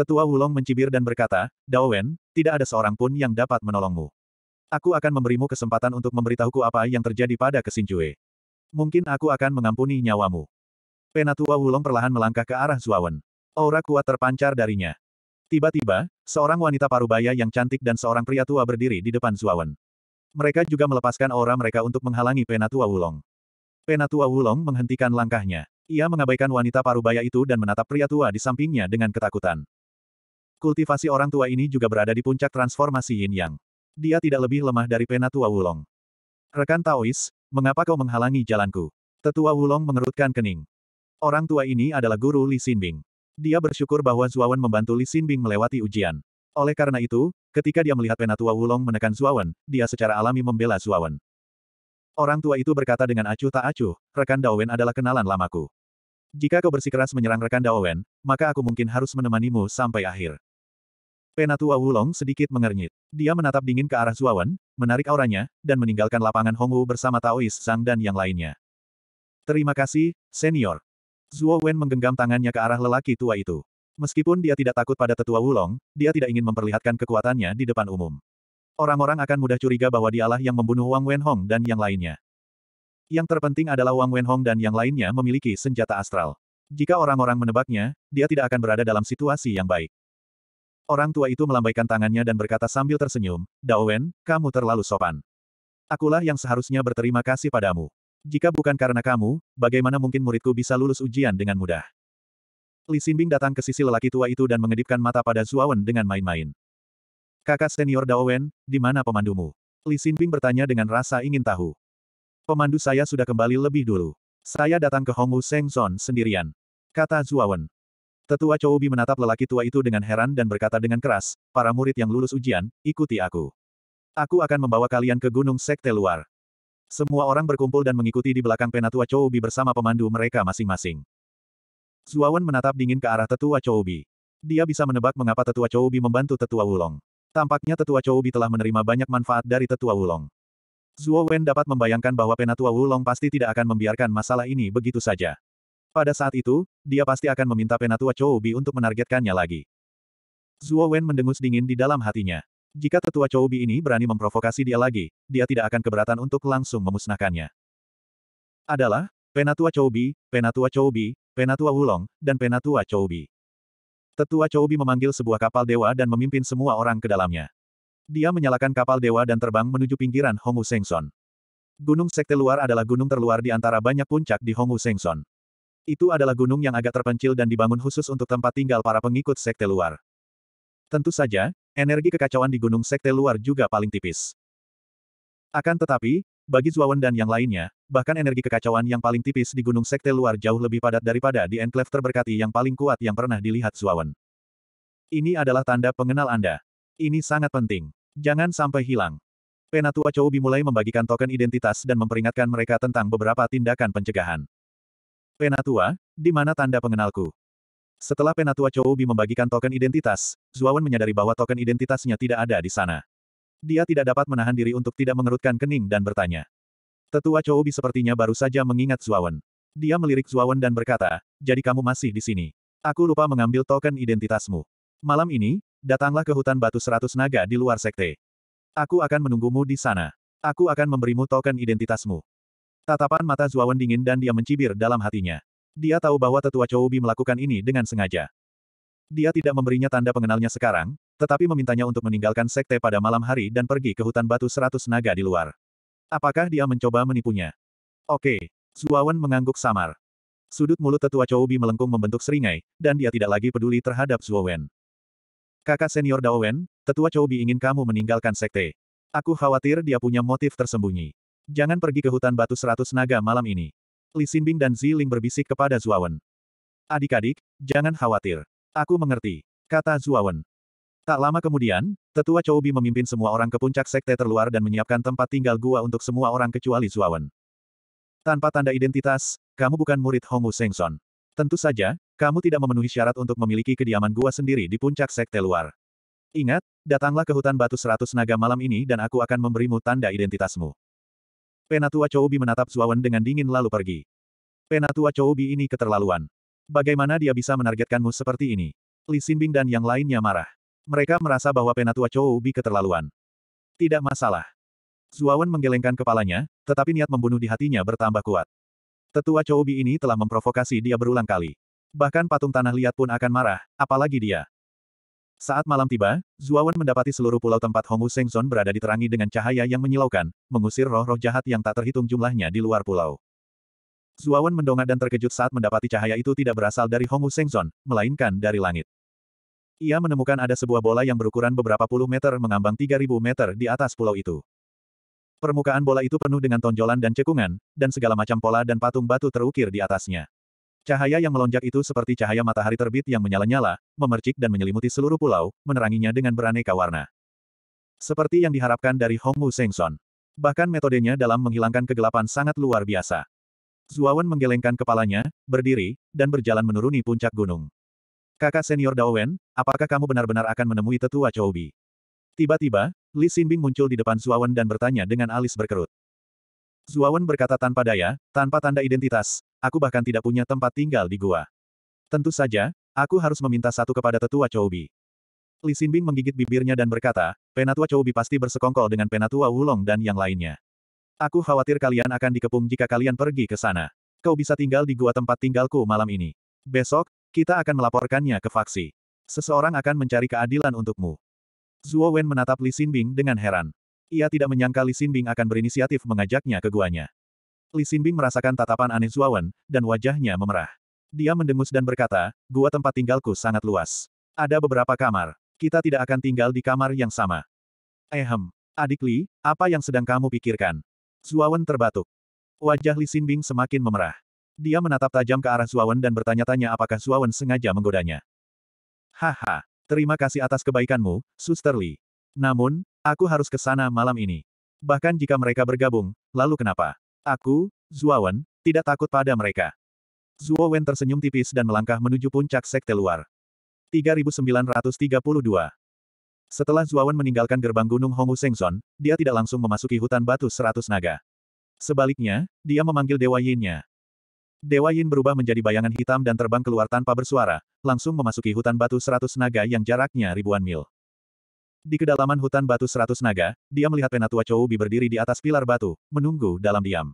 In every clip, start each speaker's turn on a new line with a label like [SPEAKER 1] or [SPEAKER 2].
[SPEAKER 1] Tetua Wulong mencibir dan berkata, Dao Wen, tidak ada seorang pun yang dapat menolongmu. Aku akan memberimu kesempatan untuk memberitahuku apa yang terjadi pada Kesinjue. Mungkin aku akan mengampuni nyawamu. Penatua Wulong perlahan melangkah ke arah Zuawan. Aura kuat terpancar darinya. Tiba-tiba, seorang wanita parubaya yang cantik dan seorang pria tua berdiri di depan Zuawan. Mereka juga melepaskan aura mereka untuk menghalangi Penatua Wulong. Penatua Wulong menghentikan langkahnya. Ia mengabaikan wanita parubaya itu dan menatap pria tua di sampingnya dengan ketakutan. Kultivasi orang tua ini juga berada di puncak transformasi yin yang. Dia tidak lebih lemah dari Penatua Wulong. Rekan Taois, mengapa kau menghalangi jalanku? Tetua Wulong mengerutkan kening. Orang tua ini adalah guru Li Xinbing. Dia bersyukur bahwa Zuawan membantu Li Xinbing melewati ujian. Oleh karena itu, ketika dia melihat penatua Wulong menekan Zuawan, dia secara alami membela Zuawan. Orang tua itu berkata dengan acuh tak acuh, rekan Daowen adalah kenalan lamaku. Jika kau bersikeras menyerang rekan Daowen, maka aku mungkin harus menemanimu sampai akhir. Penatua Wulong sedikit mengernyit. Dia menatap dingin ke arah Zuawan, menarik auranya, dan meninggalkan lapangan Hongwu bersama Taois Sang dan yang lainnya. Terima kasih, senior. Zuo Wen menggenggam tangannya ke arah lelaki tua itu. Meskipun dia tidak takut pada tetua Wulong, dia tidak ingin memperlihatkan kekuatannya di depan umum. Orang-orang akan mudah curiga bahwa dialah yang membunuh Wang Wen Hong dan yang lainnya. Yang terpenting adalah Wang Wen Hong dan yang lainnya memiliki senjata astral. Jika orang-orang menebaknya, dia tidak akan berada dalam situasi yang baik. Orang tua itu melambaikan tangannya dan berkata sambil tersenyum, Daowen, kamu terlalu sopan. Akulah yang seharusnya berterima kasih padamu. Jika bukan karena kamu, bagaimana mungkin muridku bisa lulus ujian dengan mudah? Li Xinbing datang ke sisi lelaki tua itu dan mengedipkan mata pada Zuawan dengan main-main. Kakak senior Daowen, di mana pemandumu? Li Xinbing bertanya dengan rasa ingin tahu. Pemandu saya sudah kembali lebih dulu. Saya datang ke Hongwu Sengzon sendirian. Kata Zuawan. Tetua Bi menatap lelaki tua itu dengan heran dan berkata dengan keras, para murid yang lulus ujian, ikuti aku. Aku akan membawa kalian ke gunung sekte luar. Semua orang berkumpul dan mengikuti di belakang penatua Bi bersama pemandu mereka masing-masing. Zuawan menatap dingin ke arah tetua Bi. Dia bisa menebak mengapa tetua Bi membantu tetua Wulong. Tampaknya tetua Bi telah menerima banyak manfaat dari tetua Wulong. Zuo Wen dapat membayangkan bahwa penatua Wulong pasti tidak akan membiarkan masalah ini begitu saja. Pada saat itu, dia pasti akan meminta Penatua Chou Bi untuk menargetkannya lagi. Zuo Wen mendengus dingin di dalam hatinya. Jika tetua Chou Bi ini berani memprovokasi dia lagi, dia tidak akan keberatan untuk langsung memusnahkannya. Adalah, Penatua Chou Bi, Penatua Chou Bi, Penatua Wulong, dan Penatua Chou Bi. Tetua Chou Bi memanggil sebuah kapal dewa dan memimpin semua orang ke dalamnya. Dia menyalakan kapal dewa dan terbang menuju pinggiran Hongwu Sengson. Gunung Sekte Luar adalah gunung terluar di antara banyak puncak di Hongwu Sengson. Itu adalah gunung yang agak terpencil dan dibangun khusus untuk tempat tinggal para pengikut sekte luar. Tentu saja, energi kekacauan di gunung sekte luar juga paling tipis. Akan tetapi, bagi Zuawan dan yang lainnya, bahkan energi kekacauan yang paling tipis di gunung sekte luar jauh lebih padat daripada di Enclave terberkati yang paling kuat yang pernah dilihat Zuawan. Ini adalah tanda pengenal Anda. Ini sangat penting. Jangan sampai hilang. Penatua Choubi mulai membagikan token identitas dan memperingatkan mereka tentang beberapa tindakan pencegahan. Penatua, di mana tanda pengenalku? Setelah Penatua Choubi membagikan token identitas, Zuawan menyadari bahwa token identitasnya tidak ada di sana. Dia tidak dapat menahan diri untuk tidak mengerutkan kening dan bertanya. Tetua Choubi sepertinya baru saja mengingat Zuawan. Dia melirik Zuawan dan berkata, jadi kamu masih di sini. Aku lupa mengambil token identitasmu. Malam ini, datanglah ke hutan batu seratus naga di luar sekte. Aku akan menunggumu di sana. Aku akan memberimu token identitasmu. Tatapan mata Zuawan dingin dan dia mencibir dalam hatinya. Dia tahu bahwa tetua Choubi melakukan ini dengan sengaja. Dia tidak memberinya tanda pengenalnya sekarang, tetapi memintanya untuk meninggalkan sekte pada malam hari dan pergi ke hutan batu seratus naga di luar. Apakah dia mencoba menipunya? Oke. Zuawan mengangguk samar. Sudut mulut tetua Choubi melengkung membentuk seringai, dan dia tidak lagi peduli terhadap Zuawan. Kakak senior Daowen, tetua Choubi ingin kamu meninggalkan sekte. Aku khawatir dia punya motif tersembunyi. Jangan pergi ke hutan batu seratus naga malam ini. Li Xinbing dan Zi Ling berbisik kepada Zuawan. Adik-adik, jangan khawatir. Aku mengerti, kata Zuawan. Tak lama kemudian, tetua Choubi memimpin semua orang ke puncak sekte terluar dan menyiapkan tempat tinggal gua untuk semua orang kecuali Zuawan. Tanpa tanda identitas, kamu bukan murid Hongwu Sengson. Tentu saja, kamu tidak memenuhi syarat untuk memiliki kediaman gua sendiri di puncak sekte luar. Ingat, datanglah ke hutan batu seratus naga malam ini dan aku akan memberimu tanda identitasmu. Penatua Choubi menatap Zuawan dengan dingin lalu pergi. Penatua Choubi ini keterlaluan. Bagaimana dia bisa menargetkanmu seperti ini? Li Xinbing dan yang lainnya marah. Mereka merasa bahwa Penatua Choubi keterlaluan. Tidak masalah. Zuawan menggelengkan kepalanya, tetapi niat membunuh di hatinya bertambah kuat. Tetua Choubi ini telah memprovokasi dia berulang kali. Bahkan patung tanah liat pun akan marah, apalagi dia. Saat malam tiba, Zuawan mendapati seluruh pulau tempat Hongwu Sengzon berada diterangi dengan cahaya yang menyilaukan, mengusir roh-roh jahat yang tak terhitung jumlahnya di luar pulau. Zuawan mendongak dan terkejut saat mendapati cahaya itu tidak berasal dari Hongwu Sengzon, melainkan dari langit. Ia menemukan ada sebuah bola yang berukuran beberapa puluh meter mengambang 3.000 meter di atas pulau itu. Permukaan bola itu penuh dengan tonjolan dan cekungan, dan segala macam pola dan patung batu terukir di atasnya. Cahaya yang melonjak itu seperti cahaya matahari terbit yang menyala-nyala, memercik dan menyelimuti seluruh pulau, meneranginya dengan beraneka warna. Seperti yang diharapkan dari Hongmu Sengson. Bahkan metodenya dalam menghilangkan kegelapan sangat luar biasa. Zuawan menggelengkan kepalanya, berdiri, dan berjalan menuruni puncak gunung. Kakak senior Daowen, apakah kamu benar-benar akan menemui tetua Choubi? Tiba-tiba, Li Xinbing muncul di depan Zuawan dan bertanya dengan alis berkerut. Zuawan berkata tanpa daya, tanpa tanda identitas, aku bahkan tidak punya tempat tinggal di gua. Tentu saja, aku harus meminta satu kepada tetua Choubi. Li Xinbing menggigit bibirnya dan berkata, Penatua Choubi pasti bersekongkol dengan Penatua Wulong dan yang lainnya. Aku khawatir kalian akan dikepung jika kalian pergi ke sana. Kau bisa tinggal di gua tempat tinggalku malam ini. Besok, kita akan melaporkannya ke faksi. Seseorang akan mencari keadilan untukmu. Zuo Wen menatap Li Xinbing dengan heran. Ia tidak menyangka Li Xinbing akan berinisiatif mengajaknya ke guanya. Li Xinbing merasakan tatapan aneh Zuawan, dan wajahnya memerah. Dia mendengus dan berkata, gua tempat tinggalku sangat luas. Ada beberapa kamar. Kita tidak akan tinggal di kamar yang sama. Ehem. Eh, Adik Li, apa yang sedang kamu pikirkan? Zuawan terbatuk. Wajah Li Xinbing semakin memerah. Dia menatap tajam ke arah Zuawan dan bertanya-tanya apakah Zuawan sengaja menggodanya. Haha, terima kasih atas kebaikanmu, Suster Li. Namun, aku harus ke sana malam ini. Bahkan jika mereka bergabung, lalu kenapa? Aku, Zuawan, tidak takut pada mereka. Zuowen tersenyum tipis dan melangkah menuju puncak sekte luar. 3932 Setelah Zuowen meninggalkan gerbang gunung Hongu Sengson, dia tidak langsung memasuki hutan batu seratus naga. Sebaliknya, dia memanggil Dewa Yin-nya. Dewa Yin berubah menjadi bayangan hitam dan terbang keluar tanpa bersuara, langsung memasuki hutan batu seratus naga yang jaraknya ribuan mil. Di kedalaman hutan batu seratus naga, dia melihat Penatua Choubi berdiri di atas pilar batu, menunggu dalam diam.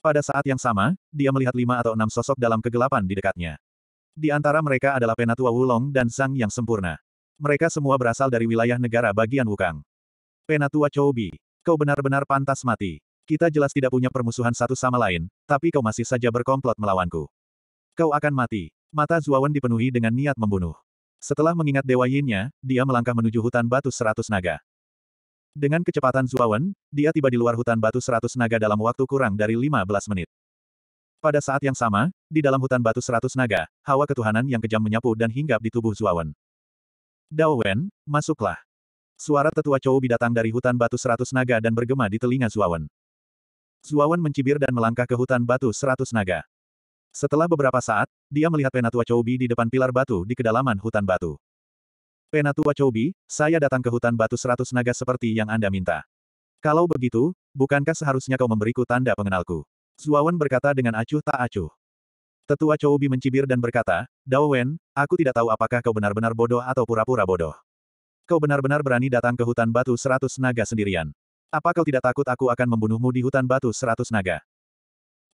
[SPEAKER 1] Pada saat yang sama, dia melihat lima atau enam sosok dalam kegelapan di dekatnya. Di antara mereka adalah Penatua Wulong dan Zhang yang sempurna. Mereka semua berasal dari wilayah negara bagian Wukang. Penatua Choubi, kau benar-benar pantas mati. Kita jelas tidak punya permusuhan satu sama lain, tapi kau masih saja berkomplot melawanku. Kau akan mati. Mata Zuawan dipenuhi dengan niat membunuh. Setelah mengingat Dewa Yinnya, dia melangkah menuju hutan batu seratus naga. Dengan kecepatan Zuawan, dia tiba di luar hutan batu seratus naga dalam waktu kurang dari 15 menit. Pada saat yang sama, di dalam hutan batu seratus naga, hawa ketuhanan yang kejam menyapu dan hinggap di tubuh Zuawan. Dao Wen, masuklah. Suara tetua Chou datang dari hutan batu seratus naga dan bergema di telinga Zuawan. Zuawan mencibir dan melangkah ke hutan batu seratus naga. Setelah beberapa saat, dia melihat Penatua Choubi di depan pilar batu di kedalaman hutan batu. Penatua Choubi, saya datang ke hutan batu seratus naga seperti yang Anda minta. Kalau begitu, bukankah seharusnya kau memberiku tanda pengenalku? Zuawan berkata dengan acuh tak acuh. Tetua Choubi mencibir dan berkata, Dao Wen, aku tidak tahu apakah kau benar-benar bodoh atau pura-pura bodoh. Kau benar-benar berani datang ke hutan batu seratus naga sendirian. Apa kau tidak takut aku akan membunuhmu di hutan batu seratus naga?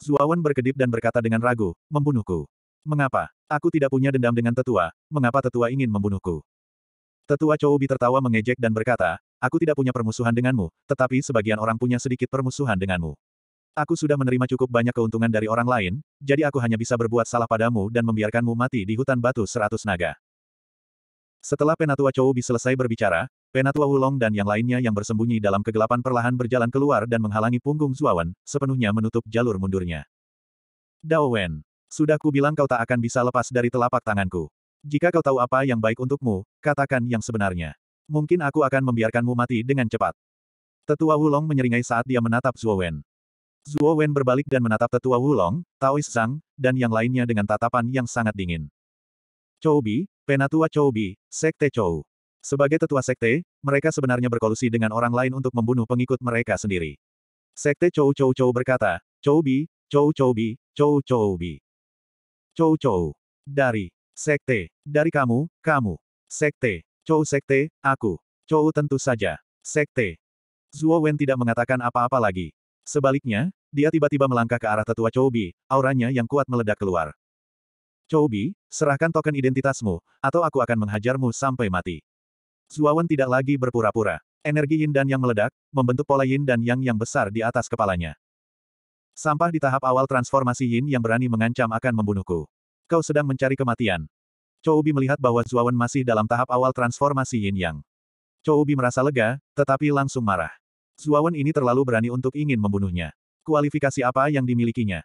[SPEAKER 1] Zuawan berkedip dan berkata dengan ragu, membunuhku. Mengapa? Aku tidak punya dendam dengan tetua, mengapa tetua ingin membunuhku? Tetua Choubi tertawa mengejek dan berkata, aku tidak punya permusuhan denganmu, tetapi sebagian orang punya sedikit permusuhan denganmu. Aku sudah menerima cukup banyak keuntungan dari orang lain, jadi aku hanya bisa berbuat salah padamu dan membiarkanmu mati di hutan batu seratus naga. Setelah Penatua Choubi selesai berbicara, Penatua Wulong dan yang lainnya yang bersembunyi dalam kegelapan perlahan berjalan keluar dan menghalangi punggung Zuawan, sepenuhnya menutup jalur mundurnya. Dao Wen, sudah ku bilang kau tak akan bisa lepas dari telapak tanganku. Jika kau tahu apa yang baik untukmu, katakan yang sebenarnya. Mungkin aku akan membiarkanmu mati dengan cepat. Tetua Wulong menyeringai saat dia menatap Zuo Wen. Zuo Wen berbalik dan menatap Tetua Wulong, Taois Sang, dan yang lainnya dengan tatapan yang sangat dingin. Chou Bi, Penatua Chou Bi, Sekte Chou. Sebagai tetua sekte, mereka sebenarnya berkolusi dengan orang lain untuk membunuh pengikut mereka sendiri. Sekte Chou Chou Chou berkata, Chou Bi, Chou Chou Bi, Chou Chou Bi. Chou Chou. Dari. Sekte. Dari kamu, kamu. Sekte. Chou Sekte, aku. Chou tentu saja. Sekte. Zuo Wen tidak mengatakan apa-apa lagi. Sebaliknya, dia tiba-tiba melangkah ke arah tetua Chou Bi, auranya yang kuat meledak keluar. Chou Bi, serahkan token identitasmu, atau aku akan menghajarmu sampai mati. Zuawan tidak lagi berpura-pura. Energi yin dan yang meledak, membentuk pola yin dan yang yang besar di atas kepalanya. Sampah di tahap awal transformasi yin yang berani mengancam akan membunuhku. Kau sedang mencari kematian. Chou melihat bahwa Zuawan masih dalam tahap awal transformasi yin yang. Chou merasa lega, tetapi langsung marah. Zuawan ini terlalu berani untuk ingin membunuhnya. Kualifikasi apa yang dimilikinya?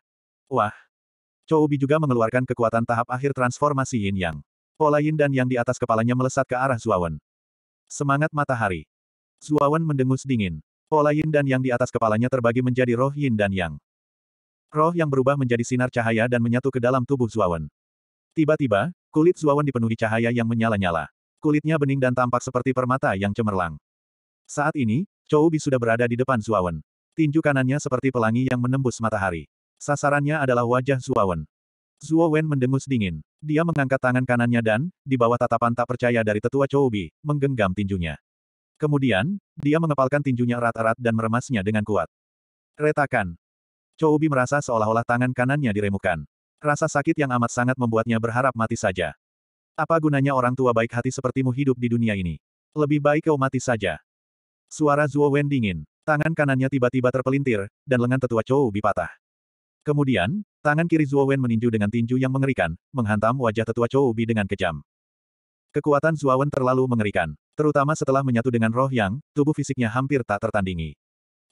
[SPEAKER 1] Wah. Chou juga mengeluarkan kekuatan tahap akhir transformasi yin yang. Pola yin dan yang di atas kepalanya melesat ke arah Zuawan. Semangat matahari. Zuawan mendengus dingin. Pola oh yin dan yang di atas kepalanya terbagi menjadi roh yin dan yang. Roh yang berubah menjadi sinar cahaya dan menyatu ke dalam tubuh Zuawan. Tiba-tiba, kulit Zuawan dipenuhi cahaya yang menyala-nyala. Kulitnya bening dan tampak seperti permata yang cemerlang. Saat ini, Chou Bi sudah berada di depan Zuawan. Tinju kanannya seperti pelangi yang menembus matahari. Sasarannya adalah wajah Zuawan. Zuo Wen mendengus dingin. Dia mengangkat tangan kanannya dan, di bawah tatapan tak percaya dari tetua Chou Bi, menggenggam tinjunya. Kemudian, dia mengepalkan tinjunya erat-erat dan meremasnya dengan kuat. Retakan. Chou Bi merasa seolah-olah tangan kanannya diremukan. Rasa sakit yang amat sangat membuatnya berharap mati saja. Apa gunanya orang tua baik hati sepertimu hidup di dunia ini? Lebih baik kau mati saja. Suara Zuo Wen dingin. Tangan kanannya tiba-tiba terpelintir, dan lengan tetua Chou Bi patah. Kemudian, Tangan kiri Zuo Wen meninju dengan tinju yang mengerikan, menghantam wajah tetua Chou Bi dengan kejam. Kekuatan Zuo Wen terlalu mengerikan, terutama setelah menyatu dengan roh yang, tubuh fisiknya hampir tak tertandingi.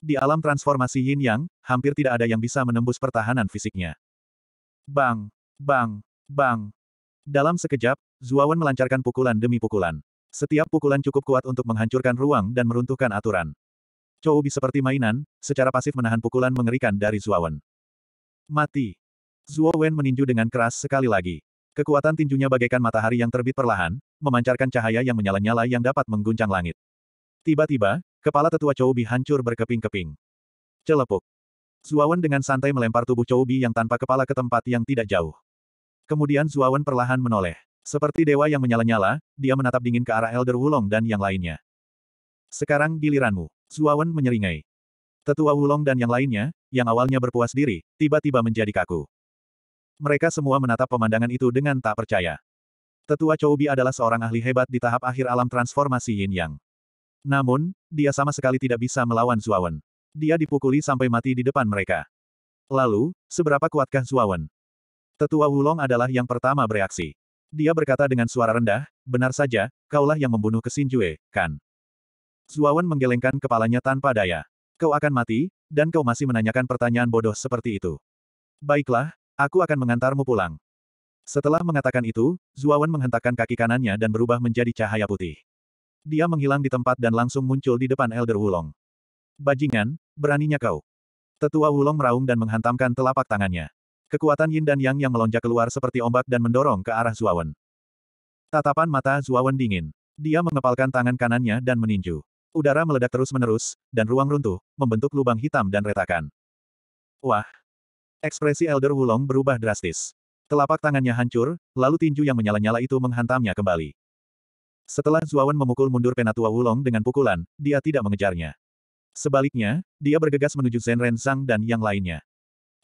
[SPEAKER 1] Di alam transformasi Yin Yang, hampir tidak ada yang bisa menembus pertahanan fisiknya. Bang! Bang! Bang! Dalam sekejap, Zuo Wen melancarkan pukulan demi pukulan. Setiap pukulan cukup kuat untuk menghancurkan ruang dan meruntuhkan aturan. Chou Bi seperti mainan, secara pasif menahan pukulan mengerikan dari Zuo Wen. Mati! Zuo Wen meninju dengan keras sekali lagi. Kekuatan tinjunya bagaikan matahari yang terbit perlahan, memancarkan cahaya yang menyala-nyala yang dapat mengguncang langit. tiba tiba kepala tetua Chou Bi hancur berkeping-keping. Celepuk. Zuawan dengan santai melempar tubuh Chou Bi yang tanpa kepala ke tempat yang tidak jauh. Kemudian Zuawan perlahan menoleh. Seperti dewa yang menyala-nyala, dia menatap dingin ke arah Elder Wulong dan yang lainnya. Sekarang giliranmu. Zuawan menyeringai. Tetua Wulong dan yang lainnya, yang awalnya berpuas diri, tiba-tiba menjadi kaku. Mereka semua menatap pemandangan itu dengan tak percaya. Tetua Choubi adalah seorang ahli hebat di tahap akhir alam transformasi Yin Yang. Namun, dia sama sekali tidak bisa melawan Zuawan. Dia dipukuli sampai mati di depan mereka. Lalu, seberapa kuatkah Zuawan? Tetua Wulong adalah yang pertama bereaksi. Dia berkata dengan suara rendah, benar saja, kaulah yang membunuh Kesin Jue, kan? Zuawan menggelengkan kepalanya tanpa daya. Kau akan mati, dan kau masih menanyakan pertanyaan bodoh seperti itu. Baiklah, Aku akan mengantarmu pulang. Setelah mengatakan itu, Zuawan menghentakkan kaki kanannya dan berubah menjadi cahaya putih. Dia menghilang di tempat dan langsung muncul di depan Elder Wulong. Bajingan, beraninya kau. Tetua Wulong meraung dan menghantamkan telapak tangannya. Kekuatan yin dan yang yang melonjak keluar seperti ombak dan mendorong ke arah Zuawan. Tatapan mata Zuawan dingin. Dia mengepalkan tangan kanannya dan meninju. Udara meledak terus-menerus, dan ruang runtuh, membentuk lubang hitam dan retakan. Wah, Ekspresi Elder Wulong berubah drastis. Telapak tangannya hancur, lalu tinju yang menyala-nyala itu menghantamnya kembali. Setelah Zuawan memukul mundur Penatua Wulong dengan pukulan, dia tidak mengejarnya. Sebaliknya, dia bergegas menuju Zenren Zhang dan yang lainnya.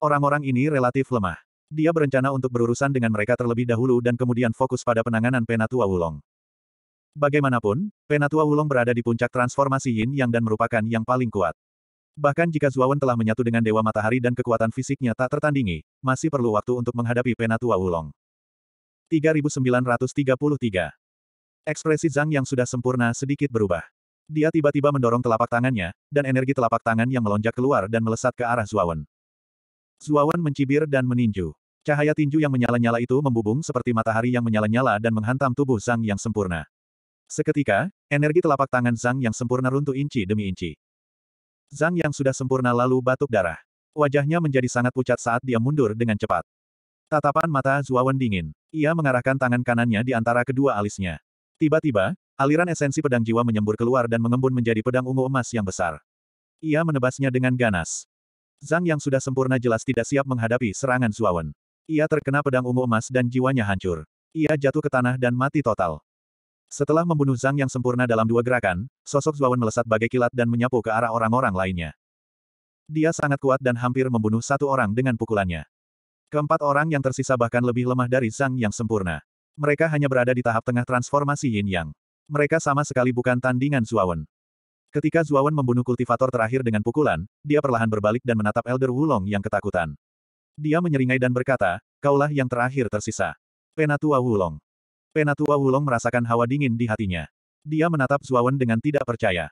[SPEAKER 1] Orang-orang ini relatif lemah. Dia berencana untuk berurusan dengan mereka terlebih dahulu dan kemudian fokus pada penanganan Penatua Wulong. Bagaimanapun, Penatua Wulong berada di puncak transformasi Yin Yang dan merupakan yang paling kuat. Bahkan jika Zuawan telah menyatu dengan Dewa Matahari dan kekuatan fisiknya tak tertandingi, masih perlu waktu untuk menghadapi Penatua Wulong. 3933 Ekspresi Zhang yang sudah sempurna sedikit berubah. Dia tiba-tiba mendorong telapak tangannya, dan energi telapak tangan yang melonjak keluar dan melesat ke arah Zuawan. Zuawan mencibir dan meninju. Cahaya tinju yang menyala-nyala itu membubung seperti matahari yang menyala-nyala dan menghantam tubuh Zhang yang sempurna. Seketika, energi telapak tangan Zhang yang sempurna runtuh inci demi inci. Zhang yang sudah sempurna lalu batuk darah. Wajahnya menjadi sangat pucat saat dia mundur dengan cepat. Tatapan mata Zuawan dingin. Ia mengarahkan tangan kanannya di antara kedua alisnya. Tiba-tiba, aliran esensi pedang jiwa menyembur keluar dan mengembun menjadi pedang ungu emas yang besar. Ia menebasnya dengan ganas. Zhang yang sudah sempurna jelas tidak siap menghadapi serangan Zuawan. Ia terkena pedang ungu emas dan jiwanya hancur. Ia jatuh ke tanah dan mati total. Setelah membunuh Zhang yang sempurna dalam dua gerakan, sosok Zhuawan melesat bagai kilat dan menyapu ke arah orang-orang lainnya. Dia sangat kuat dan hampir membunuh satu orang dengan pukulannya. Keempat orang yang tersisa bahkan lebih lemah dari Zhang yang sempurna. Mereka hanya berada di tahap tengah transformasi Yin Yang. Mereka sama sekali bukan tandingan Zhuawan. Ketika Zhuawan membunuh kultivator terakhir dengan pukulan, dia perlahan berbalik dan menatap Elder Wulong yang ketakutan. Dia menyeringai dan berkata, kaulah yang terakhir tersisa. Penatua Wulong. Penatua Wulong merasakan hawa dingin di hatinya. Dia menatap Zuawan dengan tidak percaya.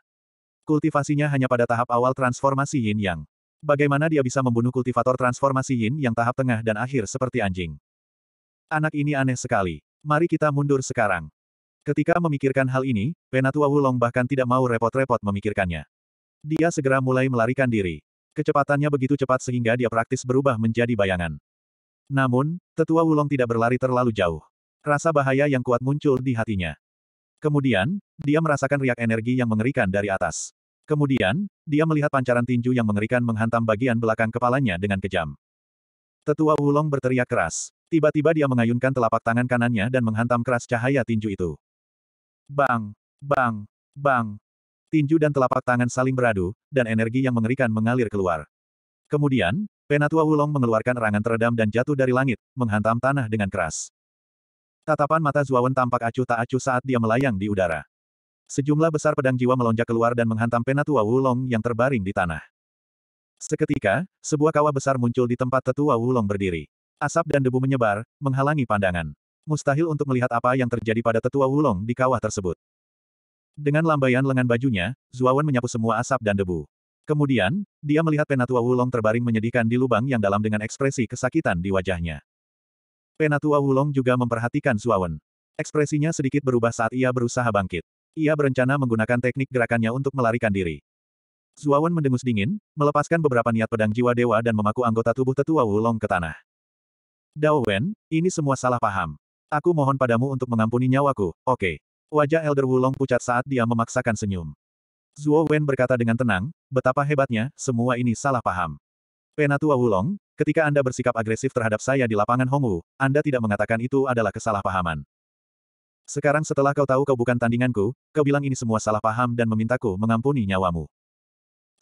[SPEAKER 1] Kultivasinya hanya pada tahap awal transformasi Yin Yang. Bagaimana dia bisa membunuh kultivator transformasi Yin yang tahap tengah dan akhir seperti anjing? Anak ini aneh sekali. Mari kita mundur sekarang. Ketika memikirkan hal ini, Penatua Wulong bahkan tidak mau repot-repot memikirkannya. Dia segera mulai melarikan diri. Kecepatannya begitu cepat sehingga dia praktis berubah menjadi bayangan. Namun, Tetua Wulong tidak berlari terlalu jauh. Rasa bahaya yang kuat muncul di hatinya. Kemudian, dia merasakan riak energi yang mengerikan dari atas. Kemudian, dia melihat pancaran tinju yang mengerikan menghantam bagian belakang kepalanya dengan kejam. Tetua Wulong berteriak keras. Tiba-tiba dia mengayunkan telapak tangan kanannya dan menghantam keras cahaya tinju itu. Bang! Bang! Bang! Tinju dan telapak tangan saling beradu, dan energi yang mengerikan mengalir keluar. Kemudian, Penatua Wulong mengeluarkan erangan teredam dan jatuh dari langit, menghantam tanah dengan keras. Tatapan mata Zuawan tampak acuh tak acuh saat dia melayang di udara. Sejumlah besar pedang jiwa melonjak keluar dan menghantam penatua Wulong yang terbaring di tanah. Seketika, sebuah kawah besar muncul di tempat tetua Wulong berdiri. Asap dan debu menyebar, menghalangi pandangan. Mustahil untuk melihat apa yang terjadi pada tetua Wulong di kawah tersebut. Dengan lambaian lengan bajunya, Zuawan menyapu semua asap dan debu. Kemudian, dia melihat penatua Wulong terbaring menyedihkan di lubang yang dalam dengan ekspresi kesakitan di wajahnya. Penatua Wulong juga memperhatikan Zuawan. Ekspresinya sedikit berubah saat ia berusaha bangkit. Ia berencana menggunakan teknik gerakannya untuk melarikan diri. Zuawan mendengus dingin, melepaskan beberapa niat pedang jiwa dewa dan memaku anggota tubuh tetua Wulong ke tanah. Dao Wen, ini semua salah paham. Aku mohon padamu untuk mengampuni nyawaku, oke. Okay. Wajah Elder Wulong pucat saat dia memaksakan senyum. Zuo Wen berkata dengan tenang, betapa hebatnya, semua ini salah paham. Penatua Wulong, Ketika Anda bersikap agresif terhadap saya di lapangan Hongwu, Anda tidak mengatakan itu adalah kesalahpahaman. Sekarang setelah kau tahu kau bukan tandinganku, kau bilang ini semua salah paham dan memintaku mengampuni nyawamu.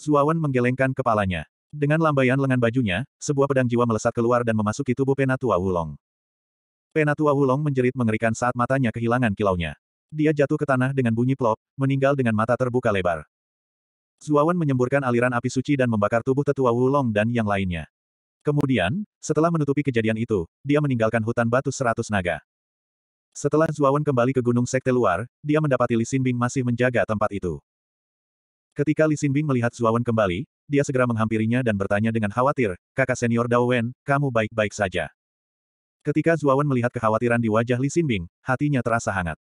[SPEAKER 1] Suawan menggelengkan kepalanya. Dengan lambaian lengan bajunya, sebuah pedang jiwa melesat keluar dan memasuki tubuh Penatua Wulong. Penatua Wulong menjerit mengerikan saat matanya kehilangan kilaunya. Dia jatuh ke tanah dengan bunyi plop, meninggal dengan mata terbuka lebar. Zuawan menyemburkan aliran api suci dan membakar tubuh tetua Wulong dan yang lainnya. Kemudian, setelah menutupi kejadian itu, dia meninggalkan hutan batu seratus naga. Setelah Zuawan kembali ke gunung sekte luar, dia mendapati Li Xinbing masih menjaga tempat itu. Ketika Li Xinbing melihat Zuawan kembali, dia segera menghampirinya dan bertanya dengan khawatir, kakak senior Dao Wen, kamu baik-baik saja. Ketika Zuawan melihat kekhawatiran di wajah Li Xinbing, hatinya terasa hangat.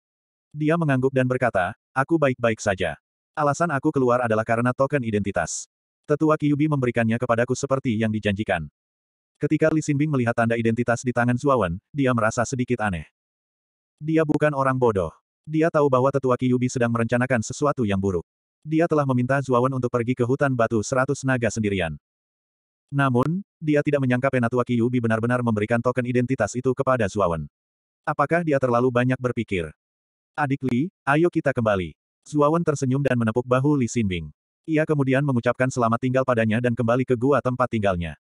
[SPEAKER 1] Dia mengangguk dan berkata, aku baik-baik saja. Alasan aku keluar adalah karena token identitas. Tetua Kyubi memberikannya kepadaku seperti yang dijanjikan. Ketika Li Xinbing melihat tanda identitas di tangan Zuawan, dia merasa sedikit aneh. Dia bukan orang bodoh. Dia tahu bahwa tetua Kyubi sedang merencanakan sesuatu yang buruk. Dia telah meminta Zuawan untuk pergi ke hutan batu seratus naga sendirian. Namun, dia tidak menyangka Penatua Kyubi benar-benar memberikan token identitas itu kepada Zuawan. Apakah dia terlalu banyak berpikir? Adik Li, ayo kita kembali. Zuawan tersenyum dan menepuk bahu Li Xinbing. Ia kemudian mengucapkan selamat tinggal padanya dan kembali ke gua tempat tinggalnya.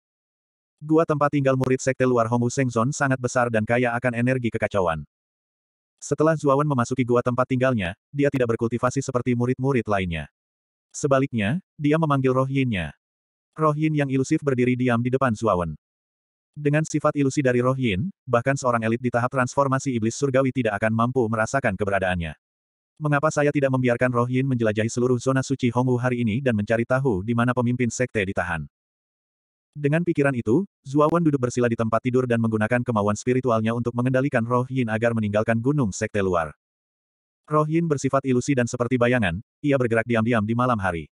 [SPEAKER 1] Gua tempat tinggal murid sekte luar Hongwu Sengzon sangat besar dan kaya akan energi kekacauan. Setelah Zuawan memasuki gua tempat tinggalnya, dia tidak berkultivasi seperti murid-murid lainnya. Sebaliknya, dia memanggil roh yinnya. Roh yin yang ilusif berdiri diam di depan Zuawan. Dengan sifat ilusi dari roh yin, bahkan seorang elit di tahap transformasi iblis surgawi tidak akan mampu merasakan keberadaannya. Mengapa saya tidak membiarkan roh yin menjelajahi seluruh zona suci Hongwu hari ini dan mencari tahu di mana pemimpin sekte ditahan? Dengan pikiran itu, Zuawan duduk bersila di tempat tidur dan menggunakan kemauan spiritualnya untuk mengendalikan roh Yin agar meninggalkan gunung sekte luar. Roh Yin bersifat ilusi dan seperti bayangan, ia bergerak diam-diam di malam hari.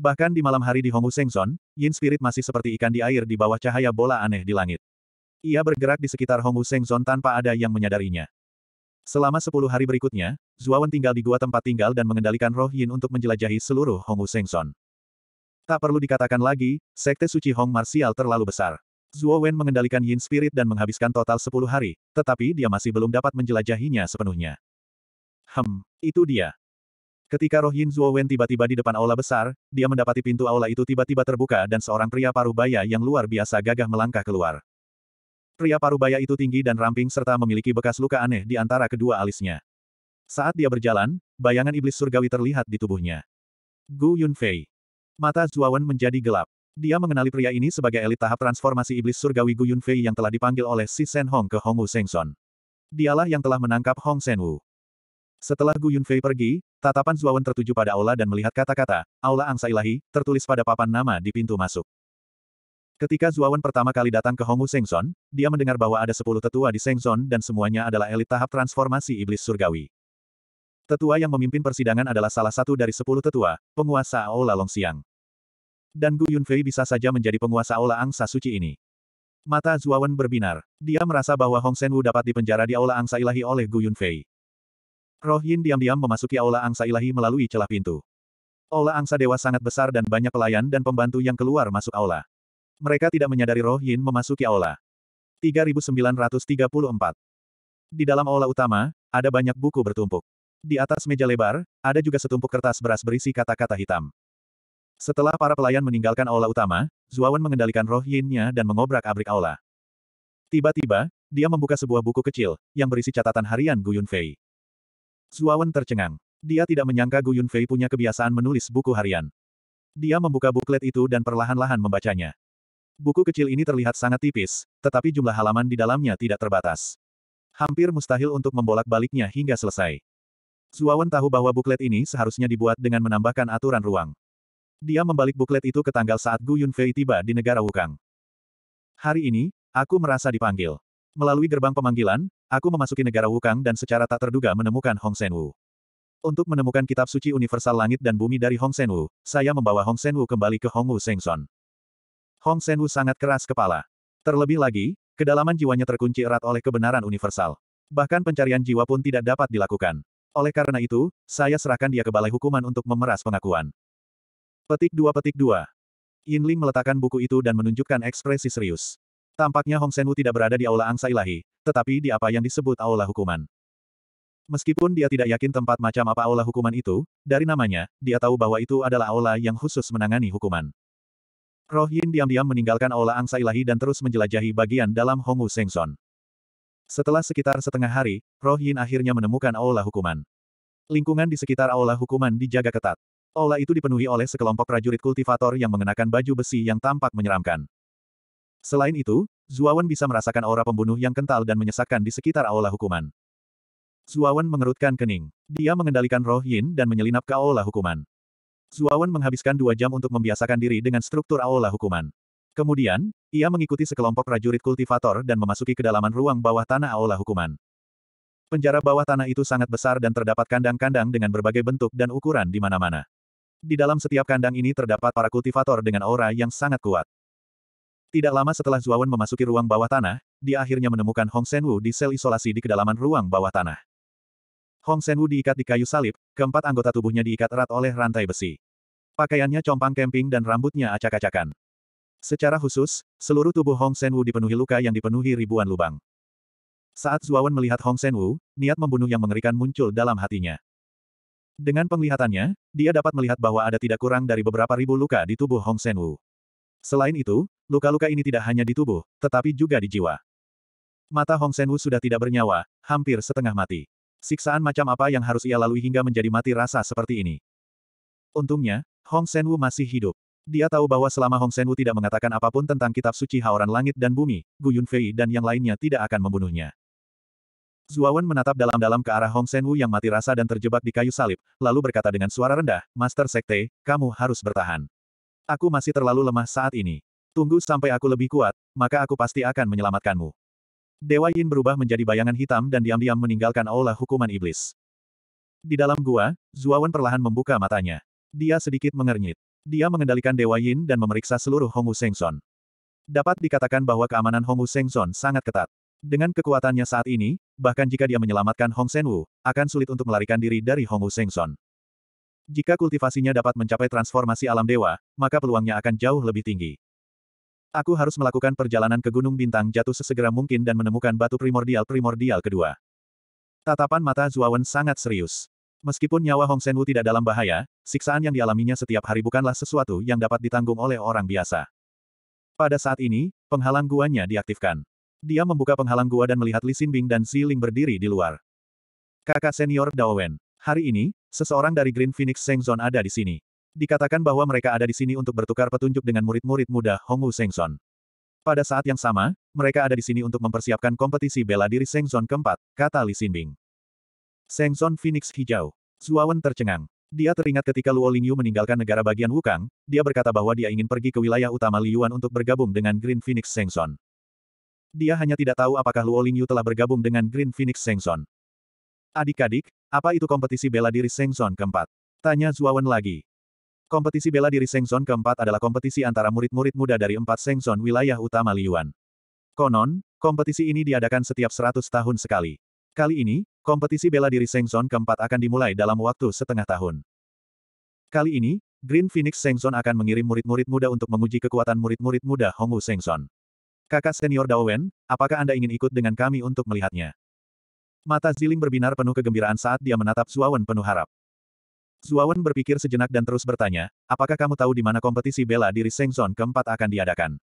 [SPEAKER 1] Bahkan di malam hari di Hongu Sengson, Yin Spirit masih seperti ikan di air di bawah cahaya bola aneh di langit. Ia bergerak di sekitar Hongu Sengson tanpa ada yang menyadarinya. Selama sepuluh hari berikutnya, Zuawan tinggal di gua tempat tinggal dan mengendalikan roh Yin untuk menjelajahi seluruh Hongu Sengson. Tak perlu dikatakan lagi, Sekte Suci Hong Martial terlalu besar. Zuo Wen mengendalikan Yin Spirit dan menghabiskan total 10 hari, tetapi dia masih belum dapat menjelajahinya sepenuhnya. Hem, itu dia. Ketika roh Yin Zuo Wen tiba-tiba di depan aula besar, dia mendapati pintu aula itu tiba-tiba terbuka dan seorang pria parubaya yang luar biasa gagah melangkah keluar. Pria parubaya itu tinggi dan ramping serta memiliki bekas luka aneh di antara kedua alisnya. Saat dia berjalan, bayangan iblis surgawi terlihat di tubuhnya. Gu Yunfei. Mata Zuawan menjadi gelap. Dia mengenali pria ini sebagai elit tahap transformasi iblis surgawi Guyun Fei yang telah dipanggil oleh Si Sen Hong ke Hongwu Sengson. Dialah yang telah menangkap Hong Wu. Setelah Guyun Fei pergi, tatapan Zuawan tertuju pada aula dan melihat kata-kata, Aula Angsa Ilahi, tertulis pada papan nama di pintu masuk. Ketika Zuawan pertama kali datang ke Hongwu Sengson, dia mendengar bahwa ada sepuluh tetua di Sengson dan semuanya adalah elit tahap transformasi iblis surgawi. Tetua yang memimpin persidangan adalah salah satu dari sepuluh tetua, penguasa Aula Longxiang. Dan Gu Yunfei bisa saja menjadi penguasa Aula Angsa Suci ini. Mata Zuawan berbinar. Dia merasa bahwa Hong Senwu dapat dipenjara di Aula Angsa Ilahi oleh Gu Yunfei. Roh Yin diam-diam memasuki Aula Angsa Ilahi melalui celah pintu. Aula Angsa Dewa sangat besar dan banyak pelayan dan pembantu yang keluar masuk Aula. Mereka tidak menyadari Roh Yin memasuki Aula. 3934 Di dalam Aula utama, ada banyak buku bertumpuk. Di atas meja lebar, ada juga setumpuk kertas beras berisi kata-kata hitam. Setelah para pelayan meninggalkan aula utama, Zuawan mengendalikan roh yinnya dan mengobrak-abrik aula. Tiba-tiba, dia membuka sebuah buku kecil, yang berisi catatan harian Guyun Fei. Zuawan tercengang. Dia tidak menyangka Guyun Fei punya kebiasaan menulis buku harian. Dia membuka buklet itu dan perlahan-lahan membacanya. Buku kecil ini terlihat sangat tipis, tetapi jumlah halaman di dalamnya tidak terbatas. Hampir mustahil untuk membolak-baliknya hingga selesai. Suawan tahu bahwa buklet ini seharusnya dibuat dengan menambahkan aturan ruang. Dia membalik buklet itu ke tanggal saat Gu Yunfei tiba di negara Wukang. Hari ini, aku merasa dipanggil. Melalui gerbang pemanggilan, aku memasuki negara Wukang dan secara tak terduga menemukan Hong Senwu. Untuk menemukan kitab suci universal langit dan bumi dari Hong Senwu, saya membawa Hong Senwu kembali ke Hong Wu Sengson. Hong Senwu sangat keras kepala. Terlebih lagi, kedalaman jiwanya terkunci erat oleh kebenaran universal. Bahkan pencarian jiwa pun tidak dapat dilakukan. Oleh karena itu, saya serahkan dia ke balai hukuman untuk memeras pengakuan. Petik 2 Petik 2 Yin Ling meletakkan buku itu dan menunjukkan ekspresi serius. Tampaknya Hong Senwu tidak berada di aula angsa ilahi, tetapi di apa yang disebut aula hukuman. Meskipun dia tidak yakin tempat macam apa aula hukuman itu, dari namanya, dia tahu bahwa itu adalah aula yang khusus menangani hukuman. Roh Yin diam-diam meninggalkan aula angsa ilahi dan terus menjelajahi bagian dalam Hongwu Sengson. Setelah sekitar setengah hari, Roh Yin akhirnya menemukan aula hukuman. Lingkungan di sekitar aula hukuman dijaga ketat. Aula itu dipenuhi oleh sekelompok prajurit kultivator yang mengenakan baju besi yang tampak menyeramkan. Selain itu, Zuawan bisa merasakan aura pembunuh yang kental dan menyesakkan di sekitar aula hukuman. Zuawan mengerutkan kening. Dia mengendalikan roh yin dan menyelinap ke aula hukuman. Zuawan menghabiskan dua jam untuk membiasakan diri dengan struktur aula hukuman. Kemudian, ia mengikuti sekelompok prajurit kultivator dan memasuki kedalaman ruang bawah tanah aula hukuman. Penjara bawah tanah itu sangat besar dan terdapat kandang-kandang dengan berbagai bentuk dan ukuran di mana-mana. Di dalam setiap kandang ini terdapat para kultivator dengan aura yang sangat kuat. Tidak lama setelah Zuawan memasuki ruang bawah tanah, dia akhirnya menemukan Hong Senwu di sel isolasi di kedalaman ruang bawah tanah. Hong Senwu diikat di kayu salib, keempat anggota tubuhnya diikat erat oleh rantai besi. Pakaiannya compang kemping dan rambutnya acak-acakan. Secara khusus, seluruh tubuh Hong Senwu dipenuhi luka yang dipenuhi ribuan lubang. Saat Zuawan melihat Hong Senwu, niat membunuh yang mengerikan muncul dalam hatinya. Dengan penglihatannya, dia dapat melihat bahwa ada tidak kurang dari beberapa ribu luka di tubuh Hong Senwu. Selain itu, luka-luka ini tidak hanya di tubuh, tetapi juga di jiwa. Mata Hong Senwu sudah tidak bernyawa, hampir setengah mati. Siksaan macam apa yang harus ia lalui hingga menjadi mati rasa seperti ini? Untungnya, Hong Senwu masih hidup. Dia tahu bahwa selama Hong Senwu tidak mengatakan apapun tentang kitab suci haoran langit dan bumi, Gu Yunfei dan yang lainnya tidak akan membunuhnya. Zuawan menatap dalam-dalam ke arah Hong Senwu yang mati rasa dan terjebak di kayu salib, lalu berkata dengan suara rendah, Master Sekte, kamu harus bertahan. Aku masih terlalu lemah saat ini. Tunggu sampai aku lebih kuat, maka aku pasti akan menyelamatkanmu. Dewa Yin berubah menjadi bayangan hitam dan diam-diam meninggalkan aula hukuman iblis. Di dalam gua, Zuawan perlahan membuka matanya. Dia sedikit mengernyit. Dia mengendalikan Dewa Yin dan memeriksa seluruh Hongwu Sengson. Dapat dikatakan bahwa keamanan Hongwu Sengson sangat ketat. Dengan kekuatannya saat ini, bahkan jika dia menyelamatkan Hong Senwu, akan sulit untuk melarikan diri dari Hongwu Sengson. Jika kultivasinya dapat mencapai transformasi alam dewa, maka peluangnya akan jauh lebih tinggi. Aku harus melakukan perjalanan ke Gunung Bintang Jatuh sesegera mungkin dan menemukan batu primordial primordial kedua. Tatapan mata Zuawan sangat serius. Meskipun nyawa Hong Senwu tidak dalam bahaya, siksaan yang dialaminya setiap hari bukanlah sesuatu yang dapat ditanggung oleh orang biasa. Pada saat ini, penghalang guanya diaktifkan. Dia membuka penghalang gua dan melihat Li Xinbing dan Xi Ling berdiri di luar. Kakak senior Dao Wen, Hari ini, seseorang dari Green Phoenix Sengzon ada di sini. Dikatakan bahwa mereka ada di sini untuk bertukar petunjuk dengan murid-murid muda Hong Hongwu Sengzon. Pada saat yang sama, mereka ada di sini untuk mempersiapkan kompetisi bela diri Sengzon keempat, kata Li Xinbing. Sengson Phoenix hijau. Zuawan tercengang. Dia teringat ketika Luo Lingyu meninggalkan negara bagian Wukang, dia berkata bahwa dia ingin pergi ke wilayah utama Liyuan untuk bergabung dengan Green Phoenix Sengson. Dia hanya tidak tahu apakah Luo Lingyu telah bergabung dengan Green Phoenix Sengson. Adik-adik, apa itu kompetisi bela diri Sengson keempat? Tanya Zuawan lagi. Kompetisi bela diri Sengson keempat adalah kompetisi antara murid-murid muda dari empat Sengson wilayah utama Liyuan. Konon, kompetisi ini diadakan setiap 100 tahun sekali. Kali ini, Kompetisi bela diri Sengzon keempat akan dimulai dalam waktu setengah tahun. Kali ini, Green Phoenix Sengzon akan mengirim murid-murid muda untuk menguji kekuatan murid-murid muda Hongwu Sengzon. Kakak senior Dao Wen, apakah Anda ingin ikut dengan kami untuk melihatnya? Mata Ziling berbinar penuh kegembiraan saat dia menatap Zuawan penuh harap. Zuawan berpikir sejenak dan terus bertanya, apakah kamu tahu di mana kompetisi bela diri Sengzon keempat akan diadakan?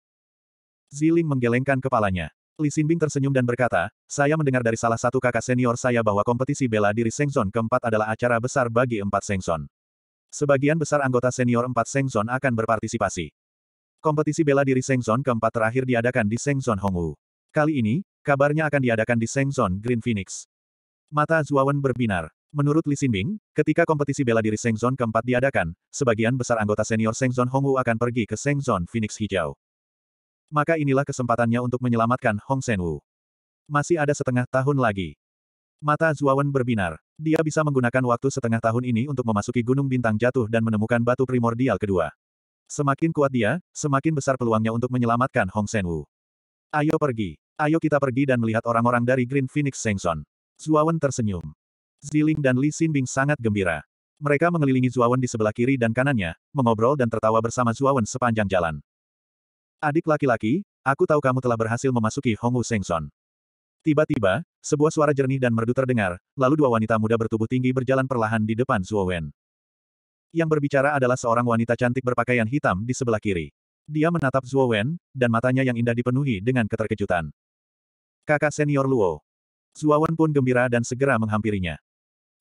[SPEAKER 1] Ziling menggelengkan kepalanya. Li Xinbing tersenyum dan berkata, saya mendengar dari salah satu kakak senior saya bahwa kompetisi bela diri Sengson keempat adalah acara besar bagi empat Sengson. Sebagian besar anggota senior empat Sengson akan berpartisipasi. Kompetisi bela diri Sengson keempat terakhir diadakan di Sengson Hongwu. Kali ini, kabarnya akan diadakan di Sengson Green Phoenix. Mata Zuawan berbinar. Menurut Li Xinbing, ketika kompetisi bela diri Sengson keempat diadakan, sebagian besar anggota senior Sengson Hongwu akan pergi ke Sengson Phoenix Hijau. Maka inilah kesempatannya untuk menyelamatkan Hong Senwu. Masih ada setengah tahun lagi. Mata Zuawan berbinar. Dia bisa menggunakan waktu setengah tahun ini untuk memasuki Gunung Bintang Jatuh dan menemukan batu primordial kedua. Semakin kuat dia, semakin besar peluangnya untuk menyelamatkan Hong Senwu. Ayo pergi. Ayo kita pergi dan melihat orang-orang dari Green Phoenix Sengson. Zuawan tersenyum. Ziling dan Li Xinbing sangat gembira. Mereka mengelilingi Zuawan di sebelah kiri dan kanannya, mengobrol dan tertawa bersama Zuawan sepanjang jalan. Adik laki-laki, aku tahu kamu telah berhasil memasuki Hongwu Sengson. Tiba-tiba, sebuah suara jernih dan merdu terdengar, lalu dua wanita muda bertubuh tinggi berjalan perlahan di depan Zuo Wen. Yang berbicara adalah seorang wanita cantik berpakaian hitam di sebelah kiri. Dia menatap Zuo Wen, dan matanya yang indah dipenuhi dengan keterkejutan. Kakak senior Luo. Zuo Wen pun gembira dan segera menghampirinya.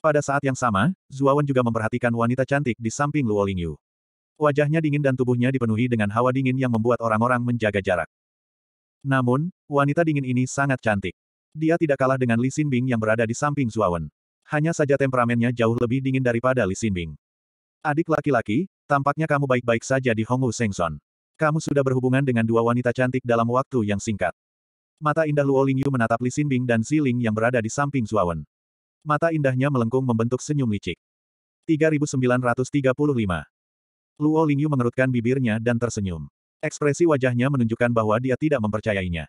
[SPEAKER 1] Pada saat yang sama, Zuo Wen juga memperhatikan wanita cantik di samping Luo Lingyu. Wajahnya dingin dan tubuhnya dipenuhi dengan hawa dingin yang membuat orang-orang menjaga jarak. Namun, wanita dingin ini sangat cantik. Dia tidak kalah dengan Li Xinbing yang berada di samping Zuawan. Hanya saja temperamennya jauh lebih dingin daripada Li Xinbing. Adik laki-laki, tampaknya kamu baik-baik saja di Hongwu Sengson. Kamu sudah berhubungan dengan dua wanita cantik dalam waktu yang singkat. Mata indah Luo Lingyu menatap Li Xinbing dan Ling yang berada di samping Zuawan. Mata indahnya melengkung membentuk senyum licik. 3935. Luo Lingyu mengerutkan bibirnya dan tersenyum. Ekspresi wajahnya menunjukkan bahwa dia tidak mempercayainya.